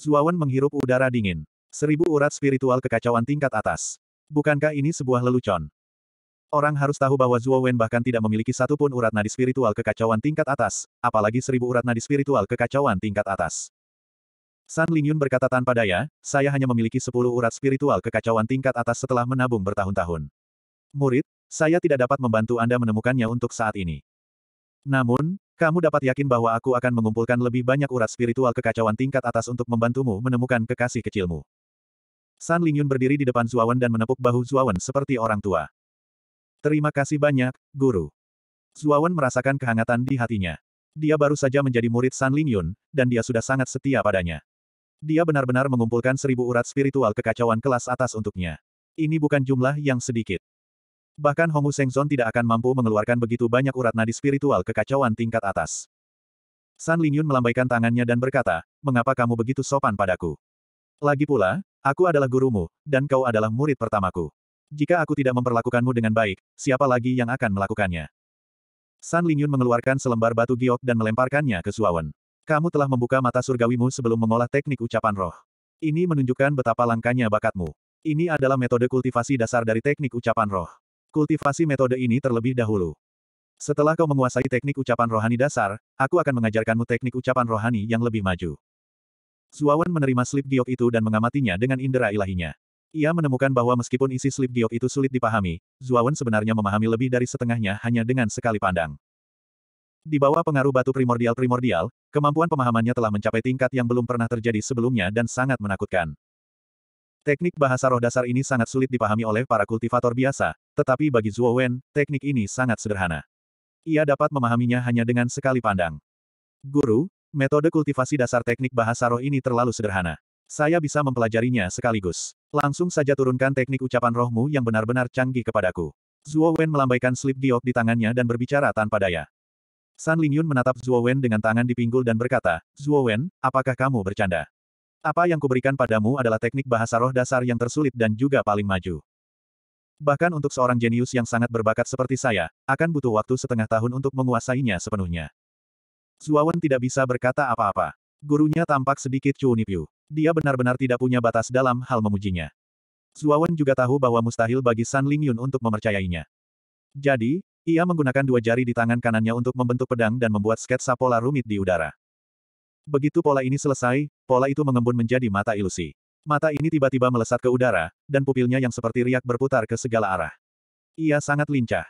[SPEAKER 1] Zuawan menghirup udara dingin. Seribu urat spiritual kekacauan tingkat atas. Bukankah ini sebuah lelucon? Orang harus tahu bahwa Zuo Wen bahkan tidak memiliki satu pun urat nadi spiritual kekacauan tingkat atas, apalagi seribu urat nadi spiritual kekacauan tingkat atas. San Lingyun berkata tanpa daya, saya hanya memiliki sepuluh urat spiritual kekacauan tingkat atas setelah menabung bertahun-tahun. Murid, saya tidak dapat membantu Anda menemukannya untuk saat ini. Namun, kamu dapat yakin bahwa aku akan mengumpulkan lebih banyak urat spiritual kekacauan tingkat atas untuk membantumu menemukan kekasih kecilmu. San Lingyun berdiri di depan Zuawan dan menepuk bahu Zuawan seperti orang tua. Terima kasih banyak, Guru. Zuawan merasakan kehangatan di hatinya. Dia baru saja menjadi murid San Ling Yun, dan dia sudah sangat setia padanya. Dia benar-benar mengumpulkan seribu urat spiritual kekacauan kelas atas untuknya. Ini bukan jumlah yang sedikit. Bahkan Hongu Sengzon tidak akan mampu mengeluarkan begitu banyak urat nadi spiritual kekacauan tingkat atas. San Lingyun melambaikan tangannya dan berkata, mengapa kamu begitu sopan padaku? Lagi pula, aku adalah gurumu, dan kau adalah murid pertamaku. Jika aku tidak memperlakukanmu dengan baik, siapa lagi yang akan melakukannya? San Lingyun mengeluarkan selembar batu giok dan melemparkannya ke Suawen. Kamu telah membuka mata surgawimu sebelum mengolah teknik ucapan roh. Ini menunjukkan betapa langkanya bakatmu. Ini adalah metode kultivasi dasar dari teknik ucapan roh. Kultivasi metode ini terlebih dahulu. Setelah kau menguasai teknik ucapan rohani dasar, aku akan mengajarkanmu teknik ucapan rohani yang lebih maju. Suawan menerima slip giok itu dan mengamatinya dengan indera ilahinya. Ia menemukan bahwa meskipun isi slip giok itu sulit dipahami, Zuawan sebenarnya memahami lebih dari setengahnya hanya dengan sekali pandang. Di bawah pengaruh batu primordial-primordial, kemampuan pemahamannya telah mencapai tingkat yang belum pernah terjadi sebelumnya dan sangat menakutkan. Teknik bahasa roh dasar ini sangat sulit dipahami oleh para kultivator biasa, tetapi bagi Zuo Wen, teknik ini sangat sederhana. Ia dapat memahaminya hanya dengan sekali pandang. Guru, metode kultivasi dasar teknik bahasa roh ini terlalu sederhana. Saya bisa mempelajarinya sekaligus. Langsung saja turunkan teknik ucapan rohmu yang benar-benar canggih kepadaku. Zuo Wen melambaikan slip diok di tangannya dan berbicara tanpa daya. San Lingyun menatap Zuo Wen dengan tangan di pinggul dan berkata, Zuo Wen, apakah kamu bercanda? Apa yang kuberikan padamu adalah teknik bahasa roh dasar yang tersulit dan juga paling maju. Bahkan untuk seorang jenius yang sangat berbakat seperti saya, akan butuh waktu setengah tahun untuk menguasainya sepenuhnya. Zuo Wen tidak bisa berkata apa-apa. Gurunya tampak sedikit cuunipiu. Dia benar-benar tidak punya batas dalam hal memujinya. Zuawan juga tahu bahwa mustahil bagi San Ling Yun untuk mempercayainya. Jadi, ia menggunakan dua jari di tangan kanannya untuk membentuk pedang dan membuat sketsa pola rumit di udara. Begitu pola ini selesai, pola itu mengembun menjadi mata ilusi. Mata ini tiba-tiba melesat ke udara, dan pupilnya yang seperti riak berputar ke segala arah. Ia sangat lincah.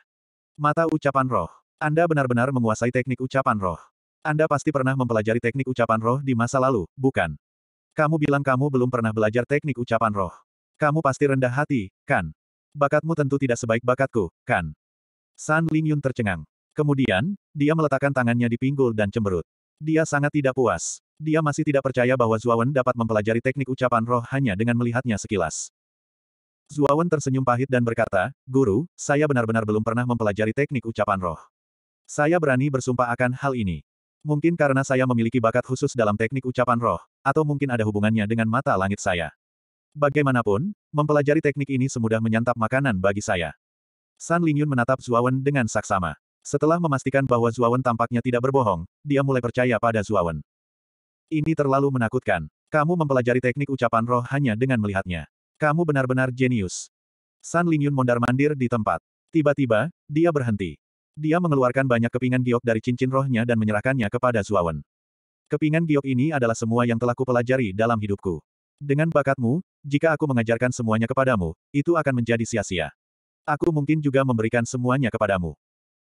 [SPEAKER 1] Mata ucapan roh. Anda benar-benar menguasai teknik ucapan roh. Anda pasti pernah mempelajari teknik ucapan roh di masa lalu, bukan? Kamu bilang kamu belum pernah belajar teknik ucapan roh. Kamu pasti rendah hati, kan? Bakatmu tentu tidak sebaik bakatku, kan? San Lingyun tercengang. Kemudian, dia meletakkan tangannya di pinggul dan cemberut. Dia sangat tidak puas. Dia masih tidak percaya bahwa Zuawan dapat mempelajari teknik ucapan roh hanya dengan melihatnya sekilas. Zuawan tersenyum pahit dan berkata, Guru, saya benar-benar belum pernah mempelajari teknik ucapan roh. Saya berani bersumpah akan hal ini. Mungkin karena saya memiliki bakat khusus dalam teknik ucapan roh, atau mungkin ada hubungannya dengan mata langit saya. Bagaimanapun, mempelajari teknik ini semudah menyantap makanan bagi saya. San Lingyun menatap Zuawan dengan saksama. Setelah memastikan bahwa Zuawan tampaknya tidak berbohong, dia mulai percaya pada Zuawan. Ini terlalu menakutkan. Kamu mempelajari teknik ucapan roh hanya dengan melihatnya. Kamu benar-benar jenius. San Lingyun mondar-mandir di tempat. Tiba-tiba, dia berhenti. Dia mengeluarkan banyak kepingan giok dari cincin rohnya dan menyerahkannya kepada Zuawan. Kepingan giok ini adalah semua yang telah kupelajari dalam hidupku. Dengan bakatmu, jika aku mengajarkan semuanya kepadamu, itu akan menjadi sia-sia. Aku mungkin juga memberikan semuanya kepadamu.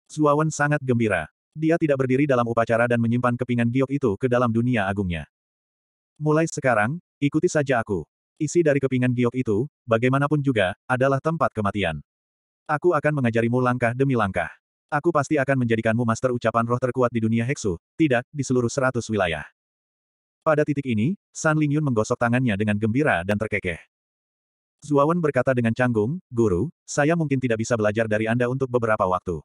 [SPEAKER 1] Zuawan sangat gembira. Dia tidak berdiri dalam upacara dan menyimpan kepingan giok itu ke dalam dunia agungnya. Mulai sekarang, ikuti saja aku. Isi dari kepingan giok itu, bagaimanapun juga, adalah tempat kematian. Aku akan mengajarimu langkah demi langkah. Aku pasti akan menjadikanmu master ucapan roh terkuat di dunia Heksu, tidak, di seluruh seratus wilayah. Pada titik ini, San Lingyun menggosok tangannya dengan gembira dan terkekeh. Zuawan berkata dengan canggung, Guru, saya mungkin tidak bisa belajar dari Anda untuk beberapa waktu.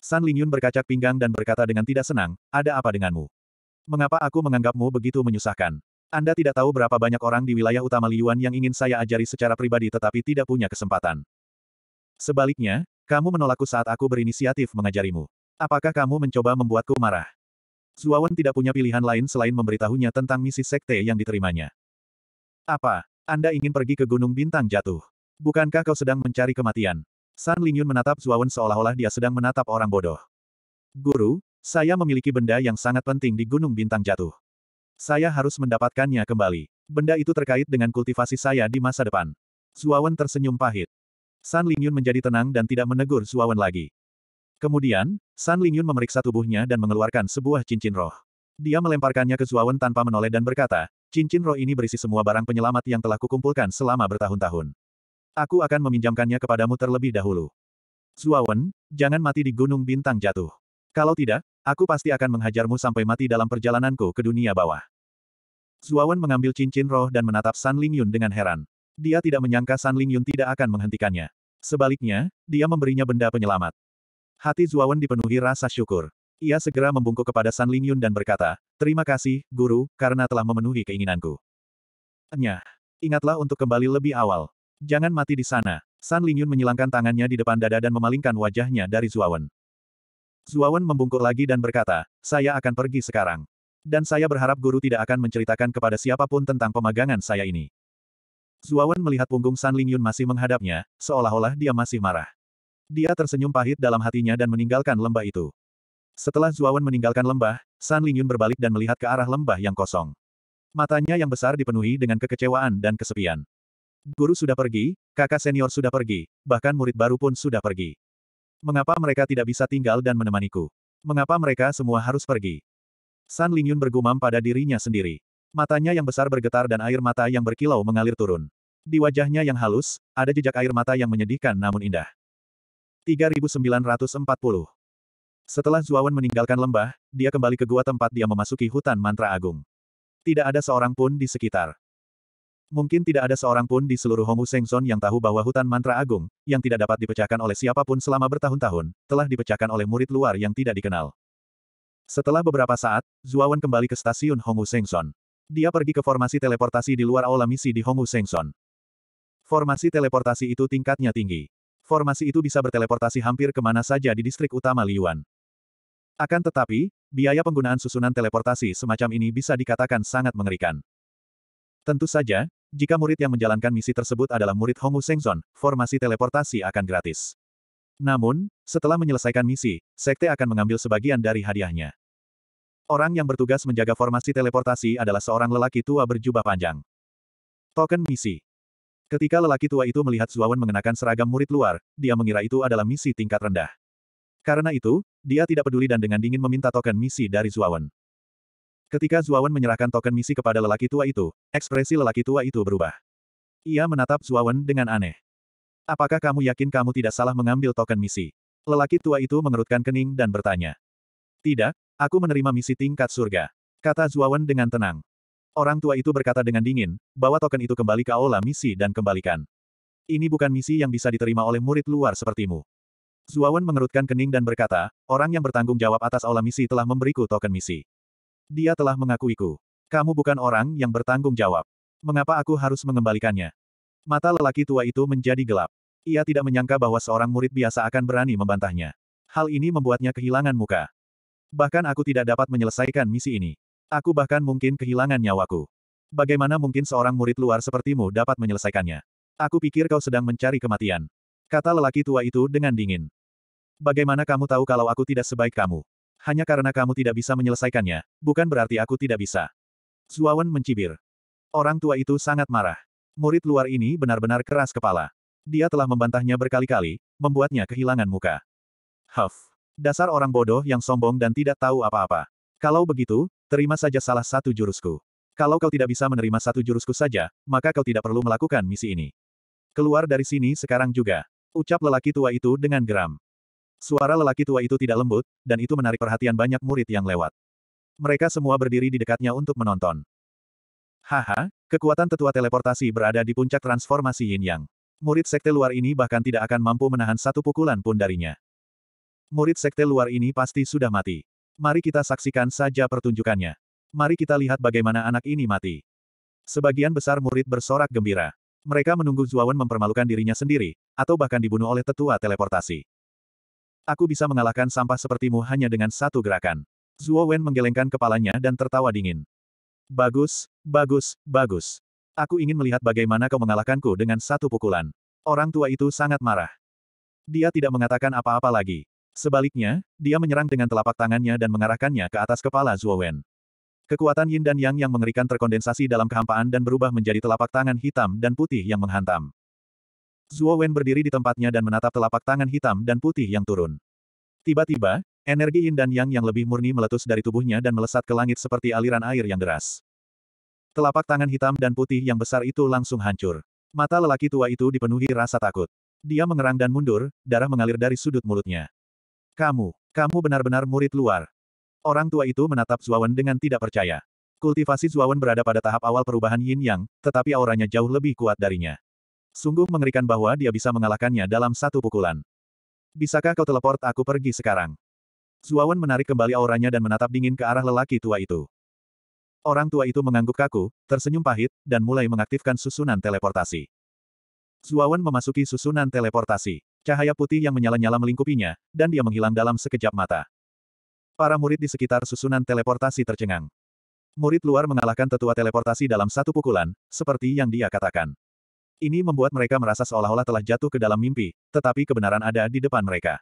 [SPEAKER 1] San Lingyun berkacak pinggang dan berkata dengan tidak senang, ada apa denganmu? Mengapa aku menganggapmu begitu menyusahkan? Anda tidak tahu berapa banyak orang di wilayah utama Liyuan yang ingin saya ajari secara pribadi tetapi tidak punya kesempatan. Sebaliknya, kamu menolakku saat aku berinisiatif mengajarimu. Apakah kamu mencoba membuatku marah? Zuawan tidak punya pilihan lain selain memberitahunya tentang misi sekte yang diterimanya. Apa? Anda ingin pergi ke Gunung Bintang Jatuh? Bukankah kau sedang mencari kematian? San Lingyun menatap Zuawan seolah-olah dia sedang menatap orang bodoh. Guru, saya memiliki benda yang sangat penting di Gunung Bintang Jatuh. Saya harus mendapatkannya kembali. Benda itu terkait dengan kultivasi saya di masa depan. Zuawan tersenyum pahit. San Lingyun menjadi tenang dan tidak menegur Suawan lagi. Kemudian, San Lingyun memeriksa tubuhnya dan mengeluarkan sebuah cincin roh. Dia melemparkannya ke Suawan tanpa menoleh dan berkata, cincin roh ini berisi semua barang penyelamat yang telah kukumpulkan selama bertahun-tahun. Aku akan meminjamkannya kepadamu terlebih dahulu. Suawan, jangan mati di gunung bintang jatuh. Kalau tidak, aku pasti akan menghajarmu sampai mati dalam perjalananku ke dunia bawah. Zuawan mengambil cincin roh dan menatap San Lingyun dengan heran. Dia tidak menyangka San Ling Yun tidak akan menghentikannya. Sebaliknya, dia memberinya benda penyelamat. Hati Zuawan dipenuhi rasa syukur. Ia segera membungkuk kepada San Ling Yun dan berkata, Terima kasih, Guru, karena telah memenuhi keinginanku. Nyah. Ingatlah untuk kembali lebih awal. Jangan mati di sana. San Ling Yun menyilangkan tangannya di depan dada dan memalingkan wajahnya dari Zuawan. Zuawan membungkuk lagi dan berkata, Saya akan pergi sekarang. Dan saya berharap Guru tidak akan menceritakan kepada siapapun tentang pemagangan saya ini. Zuawan melihat punggung San Lingyun masih menghadapnya, seolah-olah dia masih marah. Dia tersenyum pahit dalam hatinya dan meninggalkan lembah itu. Setelah Zuawan meninggalkan lembah, San Lingyun berbalik dan melihat ke arah lembah yang kosong. Matanya yang besar dipenuhi dengan kekecewaan dan kesepian. Guru sudah pergi, kakak senior sudah pergi, bahkan murid baru pun sudah pergi. Mengapa mereka tidak bisa tinggal dan menemaniku? Mengapa mereka semua harus pergi? San Lingyun bergumam pada dirinya sendiri. Matanya yang besar bergetar dan air mata yang berkilau mengalir turun. Di wajahnya yang halus, ada jejak air mata yang menyedihkan namun indah. 3940 Setelah Zuawan meninggalkan lembah, dia kembali ke gua tempat dia memasuki hutan mantra agung. Tidak ada seorang pun di sekitar. Mungkin tidak ada seorang pun di seluruh Hongu Sengzon yang tahu bahwa hutan mantra agung, yang tidak dapat dipecahkan oleh siapapun selama bertahun-tahun, telah dipecahkan oleh murid luar yang tidak dikenal. Setelah beberapa saat, Zuawan kembali ke stasiun Hongu Sengzon. Dia pergi ke formasi teleportasi di luar aula misi di Hongu Sengson. Formasi teleportasi itu tingkatnya tinggi. Formasi itu bisa berteleportasi hampir kemana saja di distrik utama Liyuan. Akan tetapi, biaya penggunaan susunan teleportasi semacam ini bisa dikatakan sangat mengerikan. Tentu saja, jika murid yang menjalankan misi tersebut adalah murid Hongwu Sengzon, formasi teleportasi akan gratis. Namun, setelah menyelesaikan misi, sekte akan mengambil sebagian dari hadiahnya. Orang yang bertugas menjaga formasi teleportasi adalah seorang lelaki tua berjubah panjang. Token misi Ketika lelaki tua itu melihat Zuawan mengenakan seragam murid luar, dia mengira itu adalah misi tingkat rendah. Karena itu, dia tidak peduli dan dengan dingin meminta token misi dari Zuawan. Ketika Zuawan menyerahkan token misi kepada lelaki tua itu, ekspresi lelaki tua itu berubah. Ia menatap Zuawan dengan aneh. Apakah kamu yakin kamu tidak salah mengambil token misi? Lelaki tua itu mengerutkan kening dan bertanya. Tidak, aku menerima misi tingkat surga. Kata Zuawan dengan tenang. Orang tua itu berkata dengan dingin, bawa token itu kembali ke aula misi dan kembalikan. Ini bukan misi yang bisa diterima oleh murid luar sepertimu. Zuawan mengerutkan kening dan berkata, orang yang bertanggung jawab atas aula misi telah memberiku token misi. Dia telah mengakuiku. Kamu bukan orang yang bertanggung jawab. Mengapa aku harus mengembalikannya? Mata lelaki tua itu menjadi gelap. Ia tidak menyangka bahwa seorang murid biasa akan berani membantahnya. Hal ini membuatnya kehilangan muka. Bahkan aku tidak dapat menyelesaikan misi ini. Aku bahkan mungkin kehilangan nyawaku. Bagaimana mungkin seorang murid luar sepertimu dapat menyelesaikannya? Aku pikir kau sedang mencari kematian. Kata lelaki tua itu dengan dingin. Bagaimana kamu tahu kalau aku tidak sebaik kamu? Hanya karena kamu tidak bisa menyelesaikannya, bukan berarti aku tidak bisa. Zuawan mencibir. Orang tua itu sangat marah. Murid luar ini benar-benar keras kepala. Dia telah membantahnya berkali-kali, membuatnya kehilangan muka. Huff. Dasar orang bodoh yang sombong dan tidak tahu apa-apa. Kalau begitu, Terima saja salah satu jurusku. Kalau kau tidak bisa menerima satu jurusku saja, maka kau tidak perlu melakukan misi ini. Keluar dari sini sekarang juga. Ucap lelaki tua itu dengan geram. Suara lelaki tua itu tidak lembut, dan itu menarik perhatian banyak murid yang lewat. Mereka semua berdiri di dekatnya untuk menonton. Haha, kekuatan tetua teleportasi berada di puncak transformasi yin yang. Murid sekte luar ini bahkan tidak akan mampu menahan satu pukulan pun darinya. Murid sekte luar ini pasti sudah mati. Mari kita saksikan saja pertunjukannya. Mari kita lihat bagaimana anak ini mati. Sebagian besar murid bersorak gembira. Mereka menunggu Zuawan mempermalukan dirinya sendiri, atau bahkan dibunuh oleh tetua teleportasi. Aku bisa mengalahkan sampah sepertimu hanya dengan satu gerakan. Zuo Wen menggelengkan kepalanya dan tertawa dingin. Bagus, bagus, bagus. Aku ingin melihat bagaimana kau mengalahkanku dengan satu pukulan. Orang tua itu sangat marah. Dia tidak mengatakan apa-apa lagi. Sebaliknya, dia menyerang dengan telapak tangannya dan mengarahkannya ke atas kepala Zhuo Wen. Kekuatan yin dan yang yang mengerikan terkondensasi dalam kehampaan dan berubah menjadi telapak tangan hitam dan putih yang menghantam. Zhuo Wen berdiri di tempatnya dan menatap telapak tangan hitam dan putih yang turun. Tiba-tiba, energi yin dan yang yang lebih murni meletus dari tubuhnya dan melesat ke langit seperti aliran air yang deras. Telapak tangan hitam dan putih yang besar itu langsung hancur. Mata lelaki tua itu dipenuhi rasa takut. Dia mengerang dan mundur, darah mengalir dari sudut mulutnya. Kamu, kamu benar-benar murid luar. Orang tua itu menatap Zuawan dengan tidak percaya. Kultivasi Zuawan berada pada tahap awal perubahan yin yang, tetapi auranya jauh lebih kuat darinya. Sungguh mengerikan bahwa dia bisa mengalahkannya dalam satu pukulan. Bisakah kau teleport aku pergi sekarang? Zuawan menarik kembali auranya dan menatap dingin ke arah lelaki tua itu. Orang tua itu mengangguk kaku, tersenyum pahit, dan mulai mengaktifkan susunan teleportasi. Zuawan memasuki susunan teleportasi. Cahaya putih yang menyala-nyala melingkupinya, dan dia menghilang dalam sekejap mata. Para murid di sekitar susunan teleportasi tercengang. Murid luar mengalahkan tetua teleportasi dalam satu pukulan, seperti yang dia katakan. Ini membuat mereka merasa seolah-olah telah jatuh ke dalam mimpi, tetapi kebenaran ada di depan mereka.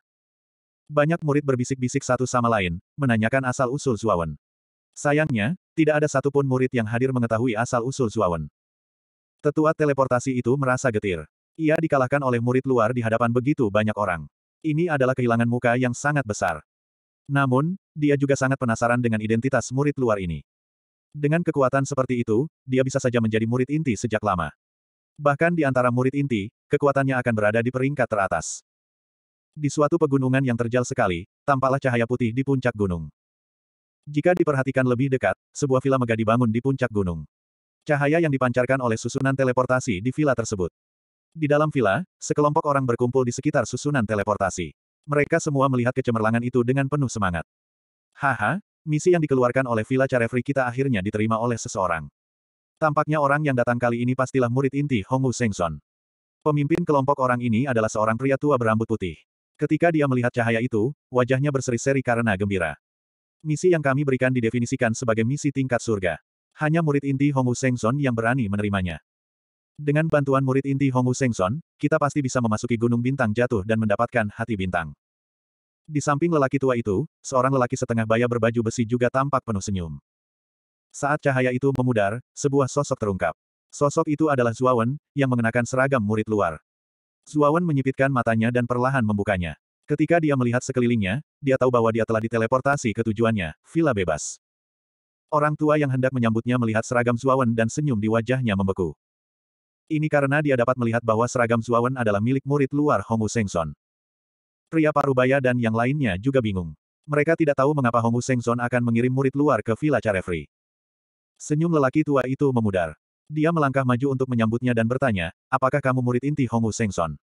[SPEAKER 1] Banyak murid berbisik-bisik satu sama lain, menanyakan asal-usul Zuawan. Sayangnya, tidak ada satupun murid yang hadir mengetahui asal-usul Zuawan. Tetua teleportasi itu merasa getir. Ia dikalahkan oleh murid luar di hadapan begitu banyak orang. Ini adalah kehilangan muka yang sangat besar. Namun, dia juga sangat penasaran dengan identitas murid luar ini. Dengan kekuatan seperti itu, dia bisa saja menjadi murid inti sejak lama. Bahkan di antara murid inti, kekuatannya akan berada di peringkat teratas. Di suatu pegunungan yang terjal sekali, tampaklah cahaya putih di puncak gunung. Jika diperhatikan lebih dekat, sebuah villa megah dibangun di puncak gunung. Cahaya yang dipancarkan oleh susunan teleportasi di villa tersebut. Di dalam villa, sekelompok orang berkumpul di sekitar susunan teleportasi. Mereka semua melihat kecemerlangan itu dengan penuh semangat. Haha, misi yang dikeluarkan oleh Villa Carefree kita akhirnya diterima oleh seseorang. Tampaknya orang yang datang kali ini pastilah murid inti Hongwu Sengson. Pemimpin kelompok orang ini adalah seorang pria tua berambut putih. Ketika dia melihat cahaya itu, wajahnya berseri-seri karena gembira. Misi yang kami berikan didefinisikan sebagai misi tingkat surga. Hanya murid inti Hongwu Sengson yang berani menerimanya. Dengan bantuan murid inti Hongwu Sengson, kita pasti bisa memasuki gunung bintang jatuh dan mendapatkan hati bintang. Di samping lelaki tua itu, seorang lelaki setengah baya berbaju besi juga tampak penuh senyum. Saat cahaya itu memudar, sebuah sosok terungkap. Sosok itu adalah Zuawan, yang mengenakan seragam murid luar. Zuawan menyipitkan matanya dan perlahan membukanya. Ketika dia melihat sekelilingnya, dia tahu bahwa dia telah diteleportasi ke tujuannya, Villa Bebas. Orang tua yang hendak menyambutnya melihat seragam Zuawan dan senyum di wajahnya membeku. Ini karena dia dapat melihat bahwa seragam Zuawan adalah milik murid luar Hongu Sengson. Pria Parubaya dan yang lainnya juga bingung. Mereka tidak tahu mengapa Hongu Sengson akan mengirim murid luar ke Villa Carefree. Senyum lelaki tua itu memudar. Dia melangkah maju untuk menyambutnya dan bertanya, apakah kamu murid inti Hongu Sengson?